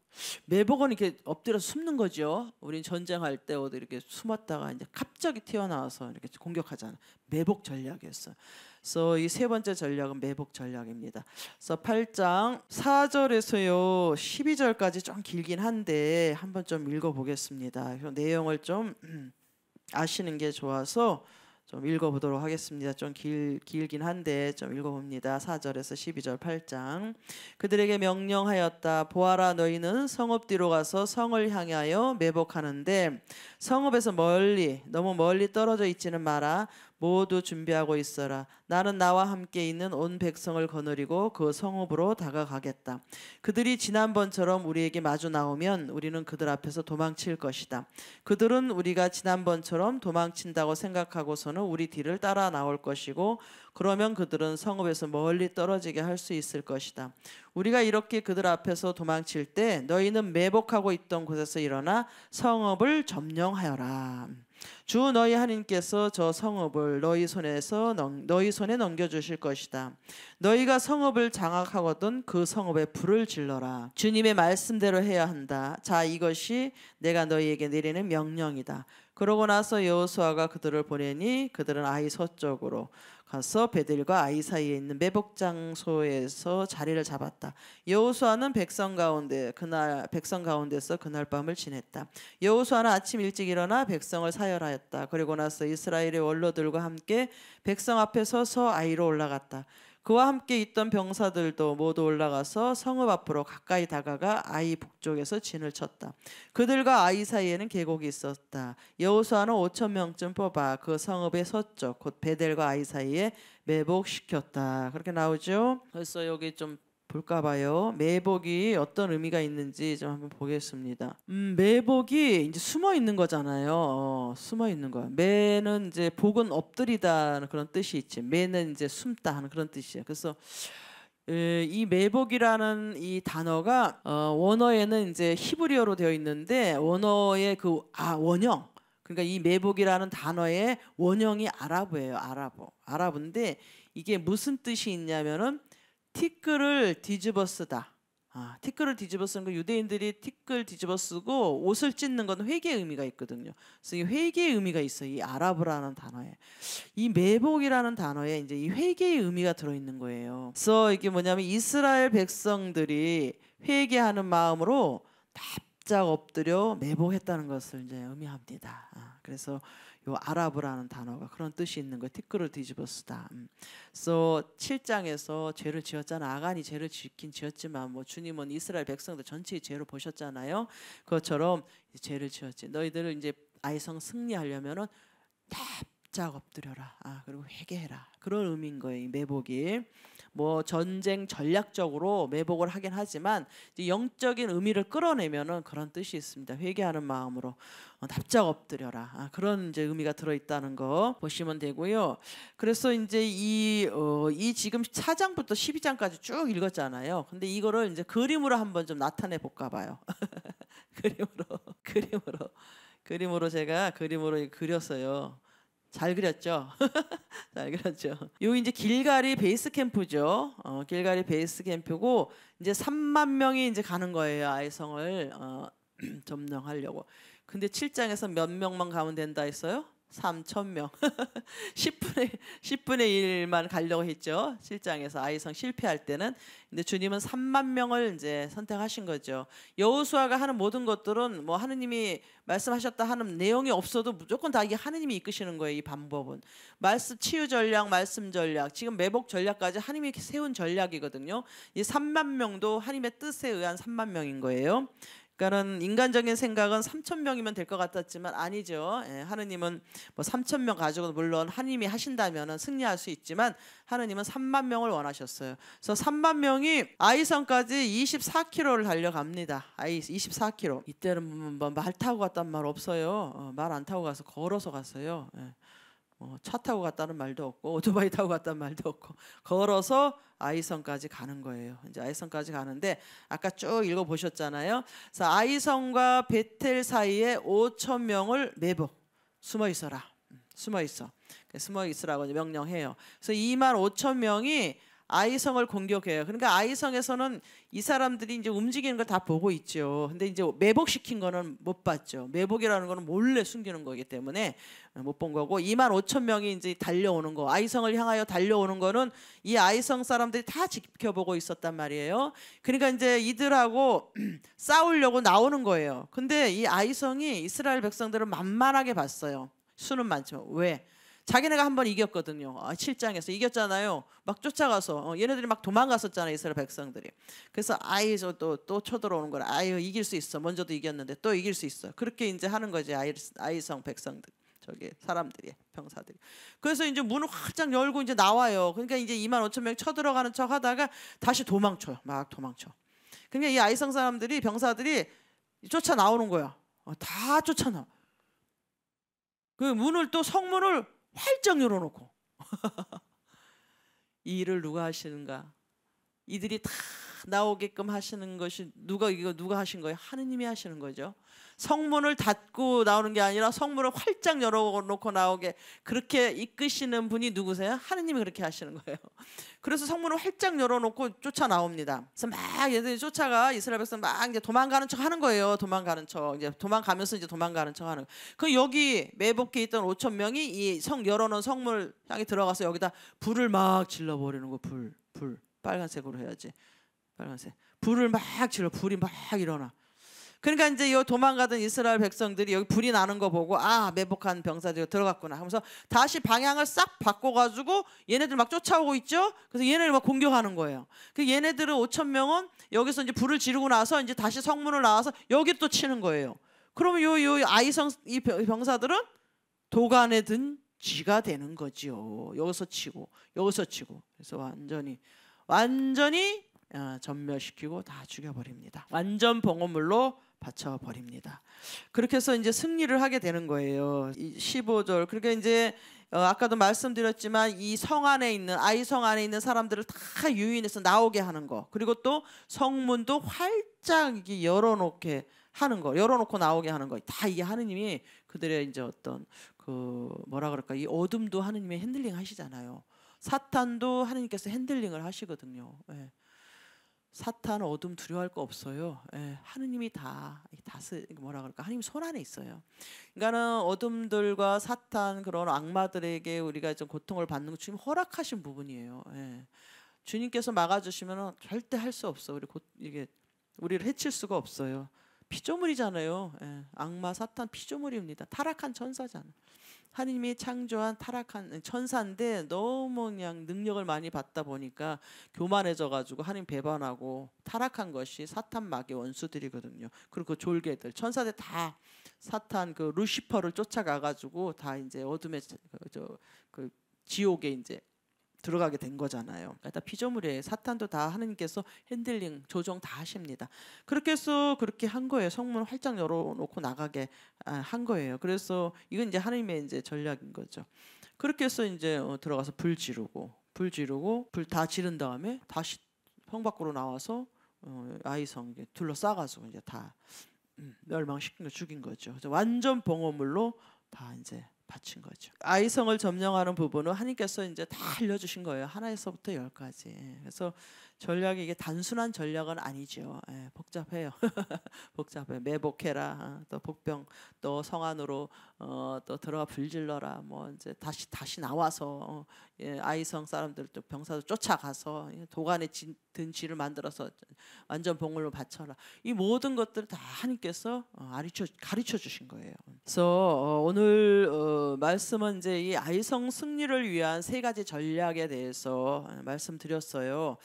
S1: 매복은 이렇게 엎드려 숨는 거죠 우린 전쟁할 때 어디 이렇게 숨었다가 이제 갑자기 튀어나와서 이렇게 공격하잖아 요 매복 전략이었어요 그래서 이 세 번째 전략은 매복 전략입니다. 그래서 8장 4절에서요 12절까지 좀 길긴 한데 한번 좀 읽어보겠습니다. 내용을 좀 아시는 게 좋아서 좀 읽어보도록 하겠습니다. 좀 길, 길긴 한데 좀 읽어봅니다. 4절에서 12절 8장 그들에게 명령하였다. 보아라 너희는 성읍 뒤로 가서 성을 향하여 매복하는데 성읍에서 멀리 너무 멀리 떨어져 있지는 마라. 모두 준비하고 있어라. 나는 나와 함께 있는 온 백성을 거느리고 그 성읍으로 다가가겠다. 그들이 지난번처럼 우리에게 마주 나오면 우리는 그들 앞에서 도망칠 것이다. 그들은 우리가 지난번처럼 도망친다고 생각하고서는 우리 뒤를 따라 나올 것이고 그러면 그들은 성읍에서 멀리 떨어지게 할 수 있을 것이다. 우리가 이렇게 그들 앞에서 도망칠 때 너희는 매복하고 있던 곳에서 일어나 성읍을 점령하여라. 주 너희 하나님께서 저 성읍을 너희 손에서 넘, 너희 손에 넘겨 주실 것이다. 너희가 성읍을 장악하거든 그 성읍에 불을 질러라. 주님의 말씀대로 해야 한다. 자 이것이 내가 너희에게 내리는 명령이다. 그러고 나서 여호수아가 그들을 보내니 그들은 아이 서쪽으로 가서 베들과 아이 사이에 있는 매복 장소에서 자리를 잡았다. 여호수아는 백성 가운데 그날 백성 가운데서 그날 밤을 지냈다. 여호수아는 아침 일찍 일어나 백성을 사열하였다. 그리고 나서 이스라엘의 원로들과 함께 백성 앞에 서서 아이로 올라갔다. 그와 함께 있던 병사들도 모두 올라가서 성읍 앞으로 가까이 다가가 아이 북쪽에서 진을 쳤다. 그들과 아이 사이에는 계곡이 있었다. 여호수아는 5천 명쯤 뽑아 그 성읍의 서쪽 곧 베델과 아이 사이에 매복시켰다. 그렇게 나오죠. 그래서 여기 좀 볼까 봐요. 매복이 어떤 의미가 있는지 좀 한번 보겠습니다. 음, 매복이 이제 숨어 있는 거잖아요. 어, 숨어 있는 거 매는 이제 복은 엎드리다 는 그런 뜻이 있지. 매는 이제 숨다 하는 그런 뜻이야. 그래서 이 매복이라는 이 단어가 어, 원어에는 이제 히브리어로 되어 있는데 원어의 그아 원형 그러니까 이 매복이라는 단어의 원형이 아랍어예요. 아랍어. 아랍인데 이게 무슨 뜻이 있냐면은 티끌을 뒤집어 쓰다. 아, 티끌을 뒤집어 쓰는 건 유대인들이 티끌 뒤집어 쓰고 옷을 찢는 건 회개의 의미가 있거든요. 그래서 이 회개의 의미가 있어. 이 아랍어라는 단어에 이 매복이라는 단어에 이제 이 회개의 의미가 들어 있는 거예요. 그래서 이게 뭐냐면 이스라엘 백성들이 회개하는 마음으로 납작 엎드려 매복했다는 것을 이제 의미합니다. 아, 그래서 요 아랍어라는 단어가 그런 뜻이 있는 거예요. 티끌을 뒤집어 쓰다. 음. so 7장에서 죄를 지었잖아. 아간이 죄를 지킨 지었지만 뭐 주님은 이스라엘 백성들 전체의 죄를 보셨잖아요. 그것처럼 죄를 지었지. 너희들을 이제 아이성 승리하려면은 바짝 엎드려라. 아, 그리고 회개해라. 그런 의미인 거예요. 매복이. 뭐 전쟁 전략적으로 매복을 하긴 하지만 영적인 의미를 끌어내면은 그런 뜻이 있습니다. 회개하는 마음으로 어, 납작 엎드려라. 아, 그런 이제 의미가 들어 있다는 거 보시면 되고요. 그래서 이제 이, 어, 이 지금 4장부터 12장까지 쭉 읽었잖아요. 근데 이거를 이제 그림으로 한번 좀 나타내 볼까 봐요. 그림으로 그림으로 그림으로 제가 그림으로 그렸어요. 잘 그렸죠. 잘 그렸죠. 요 이제 길가리 베이스 캠프죠. 어, 길가리 베이스 캠프고 이제 3만 명이 이제 가는 거예요. 아이성을 어, 점령하려고. 근데 7장에서 몇 명만 가면 된다 했어요? 3,000명. 10분의, 10분의 1만 가려고 했죠. 실장에서 아이성 실패할 때는. 근데 주님은 3만 명을 이제 선택하신 거죠. 여호수아가 하는 모든 것들은 뭐 하느님이 말씀하셨다 하는 내용이 없어도 무조건 다 이게 하느님이 이끄시는 거예요. 이 방법은. 말씀, 치유 전략, 말씀 전략, 지금 매복 전략까지 하느님이 세운 전략이거든요. 이 3만 명도 하느님의 뜻에 의한 3만 명인 거예요. 그러니까는 인간적인 생각은 3천 명이면 될 것 같았지만 아니죠. 예, 하느님은 뭐 3천 명 가지고는 물론 하느님이 하신다면 은 승리할 수 있지만 하느님은 3만 명을 원하셨어요. 그래서 3만 명이 아이성까지 24km를 달려갑니다. 아이 24km. 이때는 뭐말 뭐 타고 갔단 말 없어요. 어, 말 안 타고 가서 걸어서 갔어요. 예. 어, 차 타고 갔다는 말도 없고 오토바이 타고 갔다는 말도 없고 걸어서 아이성까지 가는 거예요. 이제 아이성까지 가는데 아까 쭉 읽어 보셨잖아요. 자, 아이성과 베텔 사이에 5천 명을 매복 숨어 있어라. 음, 숨어 있어. 숨어 있으라고 명령해요. 그래서 2만 5천 명이 아이성을 공격해요. 그러니까 아이성에서는 이 사람들이 이제 움직이는 걸 다 보고 있죠. 근데 이제 매복시킨 거는 못 봤죠. 매복이라는 거는 몰래 숨기는 거기 때문에 못 본 거고 2만 5천 명이 이제 달려오는 거 아이성을 향하여 달려오는 거는 이 아이성 사람들이 다 지켜보고 있었단 말이에요. 그러니까 이제 이들하고 싸우려고 나오는 거예요. 근데 이 아이성이 이스라엘 백성들을 만만하게 봤어요. 수는 많죠 왜? 자기네가 한 번 이겼거든요. 아, 7장에서 이겼잖아요. 막 쫓아가서 어, 얘네들이 막 도망갔었잖아요. 이스라엘 백성들이. 그래서 아이 저또 또 쳐들어오는 거걸 아유 이길 수 있어. 먼저도 이겼는데 또 이길 수 있어. 그렇게 이제 하는 거지 아이 성 백성들. 저기 사람들이 병사들이 그래서 이제 문을 활짝 열고 이제 나와요 그러니까 이제 2만 5천 명 쳐들어가는 척 하다가 다시 도망쳐요 막 도망쳐 그러니까 이 아이성 사람들이 병사들이 쫓아 나오는 거야 어, 다 쫓아 나그 문을 또 성문을 활짝 열어놓고 이 일을 누가 하시는가? 이들이 다 나오게끔 하시는 것이 누가 이거 누가 하신 거예요? 하느님이 하시는 거죠. 성문을 닫고 나오는 게 아니라 성문을 활짝 열어놓고 나오게 그렇게 이끄시는 분이 누구세요? 하느님이 그렇게 하시는 거예요. 그래서 성문을 활짝 열어놓고 쫓아 나옵니다. 그래서 막 얘들이 쫓아가 이스라엘 백성 막 이제 도망가는 척 하는 거예요. 도망가는 척 이제 도망가면서 이제 도망가는 척 하는. 그 여기 매복해 있던 5천 명이 이 성 열어놓은 성문을 향해 들어가서 여기다 불을 막 질러버리는 거 불, 불 빨간색으로 해야지 빨간색 불을 막 질러 불이 막 일어나. 그러니까 이제 이 도망가던 이스라엘 백성들이 여기 불이 나는 거 보고 아 매복한 병사들이 들어갔구나 하면서 다시 방향을 싹 바꿔가지고 얘네들 막 쫓아오고 있죠. 그래서 얘네를 막 공격하는 거예요. 그 얘네들은 5천 명은 여기서 이제 불을 지르고 나서 이제 다시 성문을 나와서 여기 또 치는 거예요. 그러면 요요 아이성 이 병사들은 도간에 든 쥐가 되는 거지요. 여기서 치고 여기서 치고 그래서 완전히 완전히 어, 전멸시키고 다 죽여버립니다. 완전 봉헌물로 바쳐 버립니다. 그렇게 해서 이제 승리를 하게 되는 거예요. 15절. 그러니까 이제 어, 아까도 말씀드렸지만 이 성 안에 있는 아이 성 안에 있는 사람들을 다 유인해서 나오게 하는 거. 그리고 또 성문도 활짝 열어놓게 하는 거, 열어놓고 나오게 하는 거. 다 이게 하느님이 그들의 이제 어떤 그 뭐라 그럴까 이 어둠도 하느님의 핸들링 하시잖아요. 사탄도 하느님께서 핸들링을 하시거든요. 예. 사탄, 어둠 두려워할 거 없어요. 예, 하느님이 다 다스 뭐라 그럴까? 하느님 손 안에 있어요. 그러니까는 어둠들과 사탄 그런 악마들에게 우리가 좀 고통을 받는 것 주님 허락하신 부분이에요. 예. 주님께서 막아주시면 절대 할 수 없어. 우리 곧 이게 우리를 해칠 수가 없어요. 피조물이잖아요. 예, 악마, 사탄 피조물입니다. 타락한 천사잖아요. 하느님이 창조한 타락한 천사인데 너무 그냥 능력을 많이 받다 보니까 교만해져가지고 하느님 배반하고 타락한 것이 사탄 마귀 원수들이거든요. 그리고 그 졸개들 천사들 다 사탄 그 루시퍼를 쫓아가가지고 다 이제 어둠의 저그 지옥에 이제 들어가게 된 거잖아요. 그 그러니까 피조물에 사탄도 다 하느님께서 핸들링 조정 다 하십니다. 그렇게 해서 그렇게 한 거예요. 성문 활짝 열어놓고 나가게 아, 한 거예요. 그래서 이건 이제 하나님의 이제 전략인 거죠. 그렇게 해서 이제 어, 들어가서 불 지르고 불 지르고 불 다 지른 다음에 다시 성 밖으로 나와서 어, 아이성 둘러싸가지고 이제 다 음, 멸망시킨 거 죽인 거죠. 완전 봉어물로 다 이제 바친 거죠. 아이성을 점령하는 부분은 하나님께서 이제 다 알려주신 거예요. 하나에서부터 열까지. 예. 그래서 전략이 이게 단순한 전략은 아니죠. 예, 복잡해요. 복잡해. 매복해라. 어, 또 복병 또 성안으로 어, 또 들어가 불질러라. 뭐 이제 다시 다시 나와서 어, 예, 아이성 사람들 또 병사도 쫓아가서 예, 도간에 진, 든지를 만들어서 완전 봉으로 바쳐라. 이 모든 것들을 다 하나님께서 어, 가르쳐 가르쳐 주신 거예요. 그래서 어, 오늘 어, 말씀은 이제 이 아이성 승리를 위한 세 가지 전략에 대해서 어, 말씀드렸어요.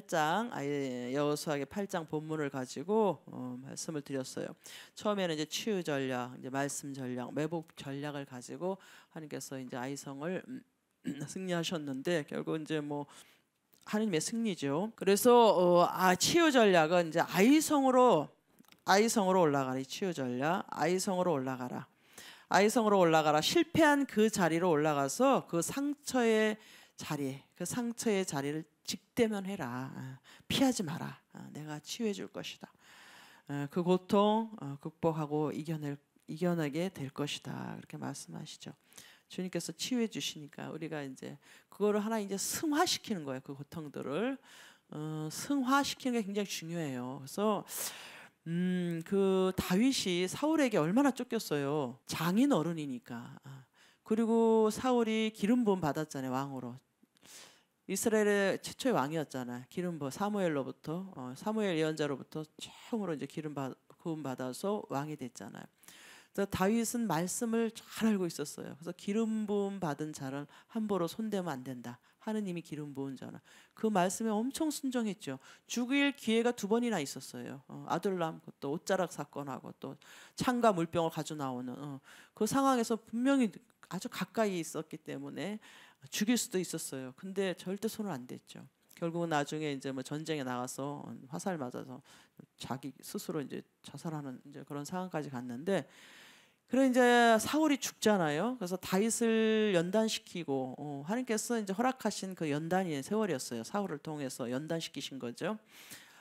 S1: 8장 아, 예, 예, 여호수아의 8장 본문을 가지고 어, 말씀을 드렸어요. 처음에는 이제 치유 전략, 이제 말씀 전략, 매복 전략을 가지고 하나님께서 이제 아이성을 음, 승리하셨는데 결국 이제 뭐 하나님의 승리죠. 그래서 어, 아 치유 전략은 이제 아이성으로 아이성으로 올라가라. 치유 전략 아이성으로 올라가라. 아이성으로 올라가라. 실패한 그 자리로 올라가서 그 상처에 자리, 그 상처의 자리를 직대면해라. 어, 피하지 마라. 어, 내가 치유해 줄 것이다. 어, 그 고통 극복하고 이겨낼 이겨내게 될 것이다. 그렇게 말씀하시죠. 주님께서 치유해 주시니까 우리가 이제 그거를 하나 이제 승화시키는 거예요. 그 고통들을 승화시키는 게 굉장히 중요해요. 그래서 음, 그 다윗이 사울에게 얼마나 쫓겼어요. 장인 어른이니까. 그리고 사울이 기름 부음 받았잖아요 왕으로 이스라엘의 최초의 왕이었잖아. 기름 부 뭐 사무엘로부터 어, 사무엘 예언자로부터 처음으로 이제 기름 받, 구원 받아서 왕이 됐잖아요. 그래서 다윗은 말씀을 잘 알고 있었어요. 그래서 기름 부음 받은 자를 함부로 손대면 안 된다. 하느님이 기름 부은 자는 그 말씀에 엄청 순종했죠. 죽일 기회가 두 번이나 있었어요. 어, 아들람 또 옷자락 사건하고 또 창과 물병을 가져 나오는 어, 그 상황에서 분명히 아주 가까이 있었기 때문에 죽일 수도 있었어요. 근데 절대 손을 안 댔죠. 결국은 나중에 이제 뭐 전쟁에 나가서 화살 맞아서 자기 스스로 이제 자살하는 이제 그런 상황까지 갔는데 그래 이제 사울이 죽잖아요. 그래서 다윗을 연단시키고 어, 하나님께서 이제 허락하신 그 연단이 세월이었어요. 사울을 통해서 연단시키신 거죠.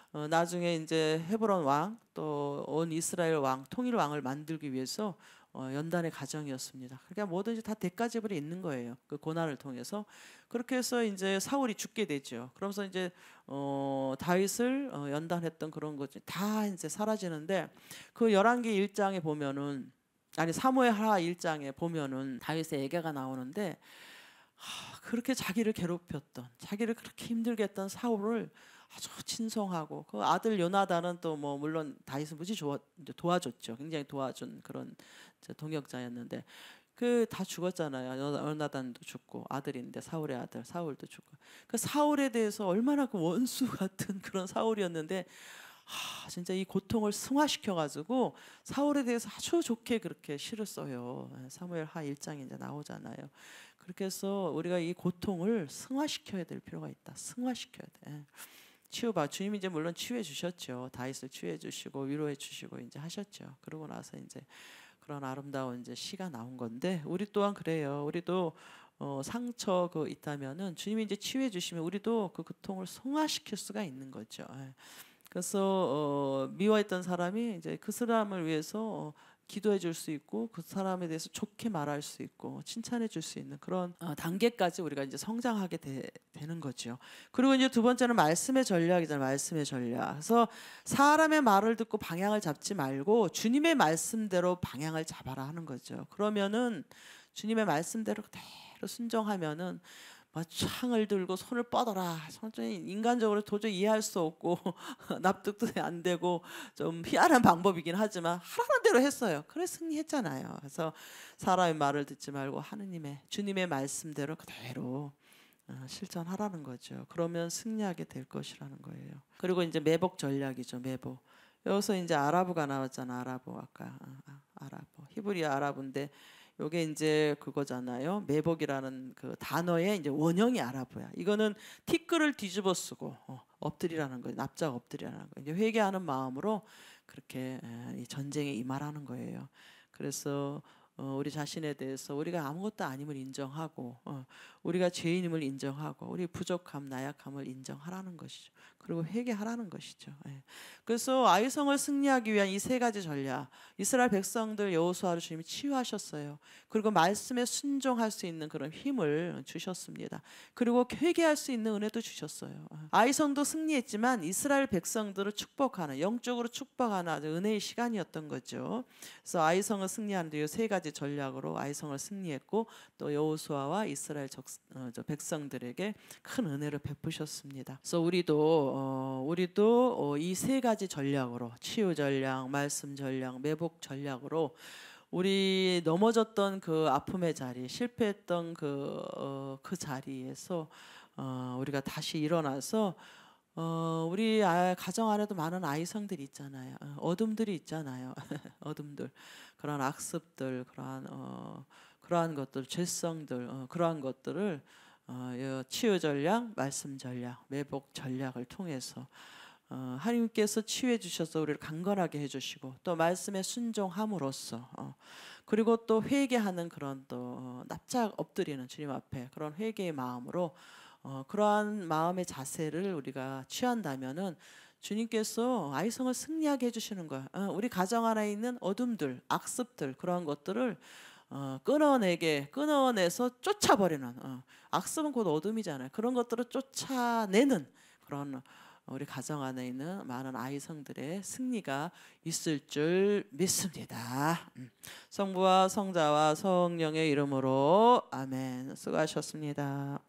S1: 어, 나중에 이제 헤브론 왕 또 온 이스라엘 왕 통일 왕을 만들기 위해서 어, 연단의 가정이었습니다 그러니까 뭐든지 다 대가집을 있는 거예요. 그 고난을 통해서 그렇게 해서 이제 사울이 죽게 되죠. 그러면서 이제 어, 다윗을 어, 연단했던 그런 것이 다 이제 사라지는데 그 열왕기 1장에 보면은 아니 사무엘 하 1장에 보면은 다윗의 얘가 나오는데 하, 그렇게 자기를 괴롭혔던 자기를 그렇게 힘들게 했던 사울을 아주 친성하고그 아들 요나단은 또 뭐 물론 다윗은 무지 도와줬죠. 굉장히 도와준 그런 동역자였는데 그 다 죽었잖아요. 요나단도 죽고 아들인데 사울의 아들 사울도 죽고 그 사울에 대해서 얼마나 그 원수 같은 그런 사울이었는데 하, 진짜 이 고통을 승화시켜가지고 사울에 대해서 아주 좋게 그렇게 시를 써요. 예, 사무엘 하1장이 이제 나오잖아요. 그렇게 해서 우리가 이 고통을 승화시켜야 될 필요가 있다. 승화시켜야 돼. 예. 치유받 주님 이제 물론 치유해 주셨죠. 다윗을 치유해 주시고 위로해 주시고 이제 하셨죠. 그러고 나서 이제 그런 아름다운 이제 시가 나온 건데 우리 또한 그래요. 우리도 어, 상처 그 있다면은 주님이 이제 치유해 주시면 우리도 그 고통을 성화시킬 수가 있는 거죠. 예. 그래서 어, 미워했던 사람이 이제 그 사람을 위해서 어, 기도해 줄 수 있고 그 사람에 대해서 좋게 말할 수 있고 칭찬해 줄 수 있는 그런 어, 단계까지 우리가 이제 성장하게 되, 는 거죠. 그리고 이제 두 번째는 말씀의 전략이잖아요. 말씀의 전략. 그래서 사람의 말을 듣고 방향을 잡지 말고 주님의 말씀대로 방향을 잡아라 하는 거죠. 그러면은 주님의 말씀대로 그대로 순종하면은 막 창을 들고 손을 뻗어라. 솔직히 인간적으로 도저히 이해할 수 없고 납득도 안 되고 좀 희한한 방법이긴 하지만 하라는 대로 했어요. 그래 승리했잖아요. 그래서 사람의 말을 듣지 말고 하느님의 주님의 말씀대로 그대로 어, 실천하라는 거죠. 그러면 승리하게 될 것이라는 거예요. 그리고 이제 매복 전략이죠. 매복. 여기서 이제 아랍어가 나왔잖아. 아랍어 아까 아랍어 아, 히브리어 아랍인데 요게 이제 그거잖아요. 매복이라는 그 단어의 이제 원형이 아랍어야. 이거는 티끌을 뒤집어 쓰고 어, 엎드리라는 거예요. 납작 엎드리라는 거. 이제 회개하는 마음으로 그렇게 이 전쟁에 임하라는 거예요. 그래서 어, 우리 자신에 대해서 우리가 아무것도 아님을 인정하고 어, 우리가 죄인임을 인정하고 우리 부족함 나약함을 인정하라는 것이죠. 그리고 회개하라는 것이죠. 예. 그래서 아이성을 승리하기 위한 이 세 가지 전략, 이스라엘 백성들 여호수아를 주님이 치유하셨어요. 그리고 말씀에 순종할 수 있는 그런 힘을 주셨습니다. 그리고 회개할 수 있는 은혜도 주셨어요. 예. 아이성도 승리했지만 이스라엘 백성들을 축복하는 영적으로 축복하는 아주 은혜의 시간이었던 거죠. 그래서 아이성을 승리하는 데세 가지 전략으로 아이성을 승리했고 또 여호수아와 이스라엘 적, 어, 백성들에게 큰 은혜를 베푸셨습니다. 그래서 우리도 어, 우리도 어, 이세 가지 전략으로 치유 전략, 말씀 전략, 매복 전략으로 우리 넘어졌던 그 아픔의 자리, 실패했던 그 어, 그 자리에서 어, 우리가 다시 일어나서 어, 우리 아, 가정 안에도 많은 아이성들이 있잖아요. 어, 어둠들이 있잖아요. 어둠들, 그런 악습들, 그러한 어, 그러한 것들, 죄성들, 어, 그러한 것들을 어, 치유 전략, 말씀 전략, 매복 전략을 통해서 어, 하나님께서 치유해 주셔서 우리를 강건하게 해주시고 또 말씀에 순종함으로써 어, 그리고 또 회개하는 그런 또 어, 납작 엎드리는 주님 앞에 그런 회개의 마음으로 어, 그러한 마음의 자세를 우리가 취한다면은 주님께서 아이성을 승리하게 해주시는 거야. 어, 우리 가정 안에 있는 어둠들, 악습들 그러한 것들을 어, 끊어내게 끊어내서 쫓아버리는 어, 악성은 곧 어둠이잖아요. 그런 것들을 쫓아내는 그런 우리 가정 안에 있는 많은 아이성들의 승리가 있을 줄 믿습니다. 음, 성부와 성자와 성령의 이름으로 아멘. 수고하셨습니다.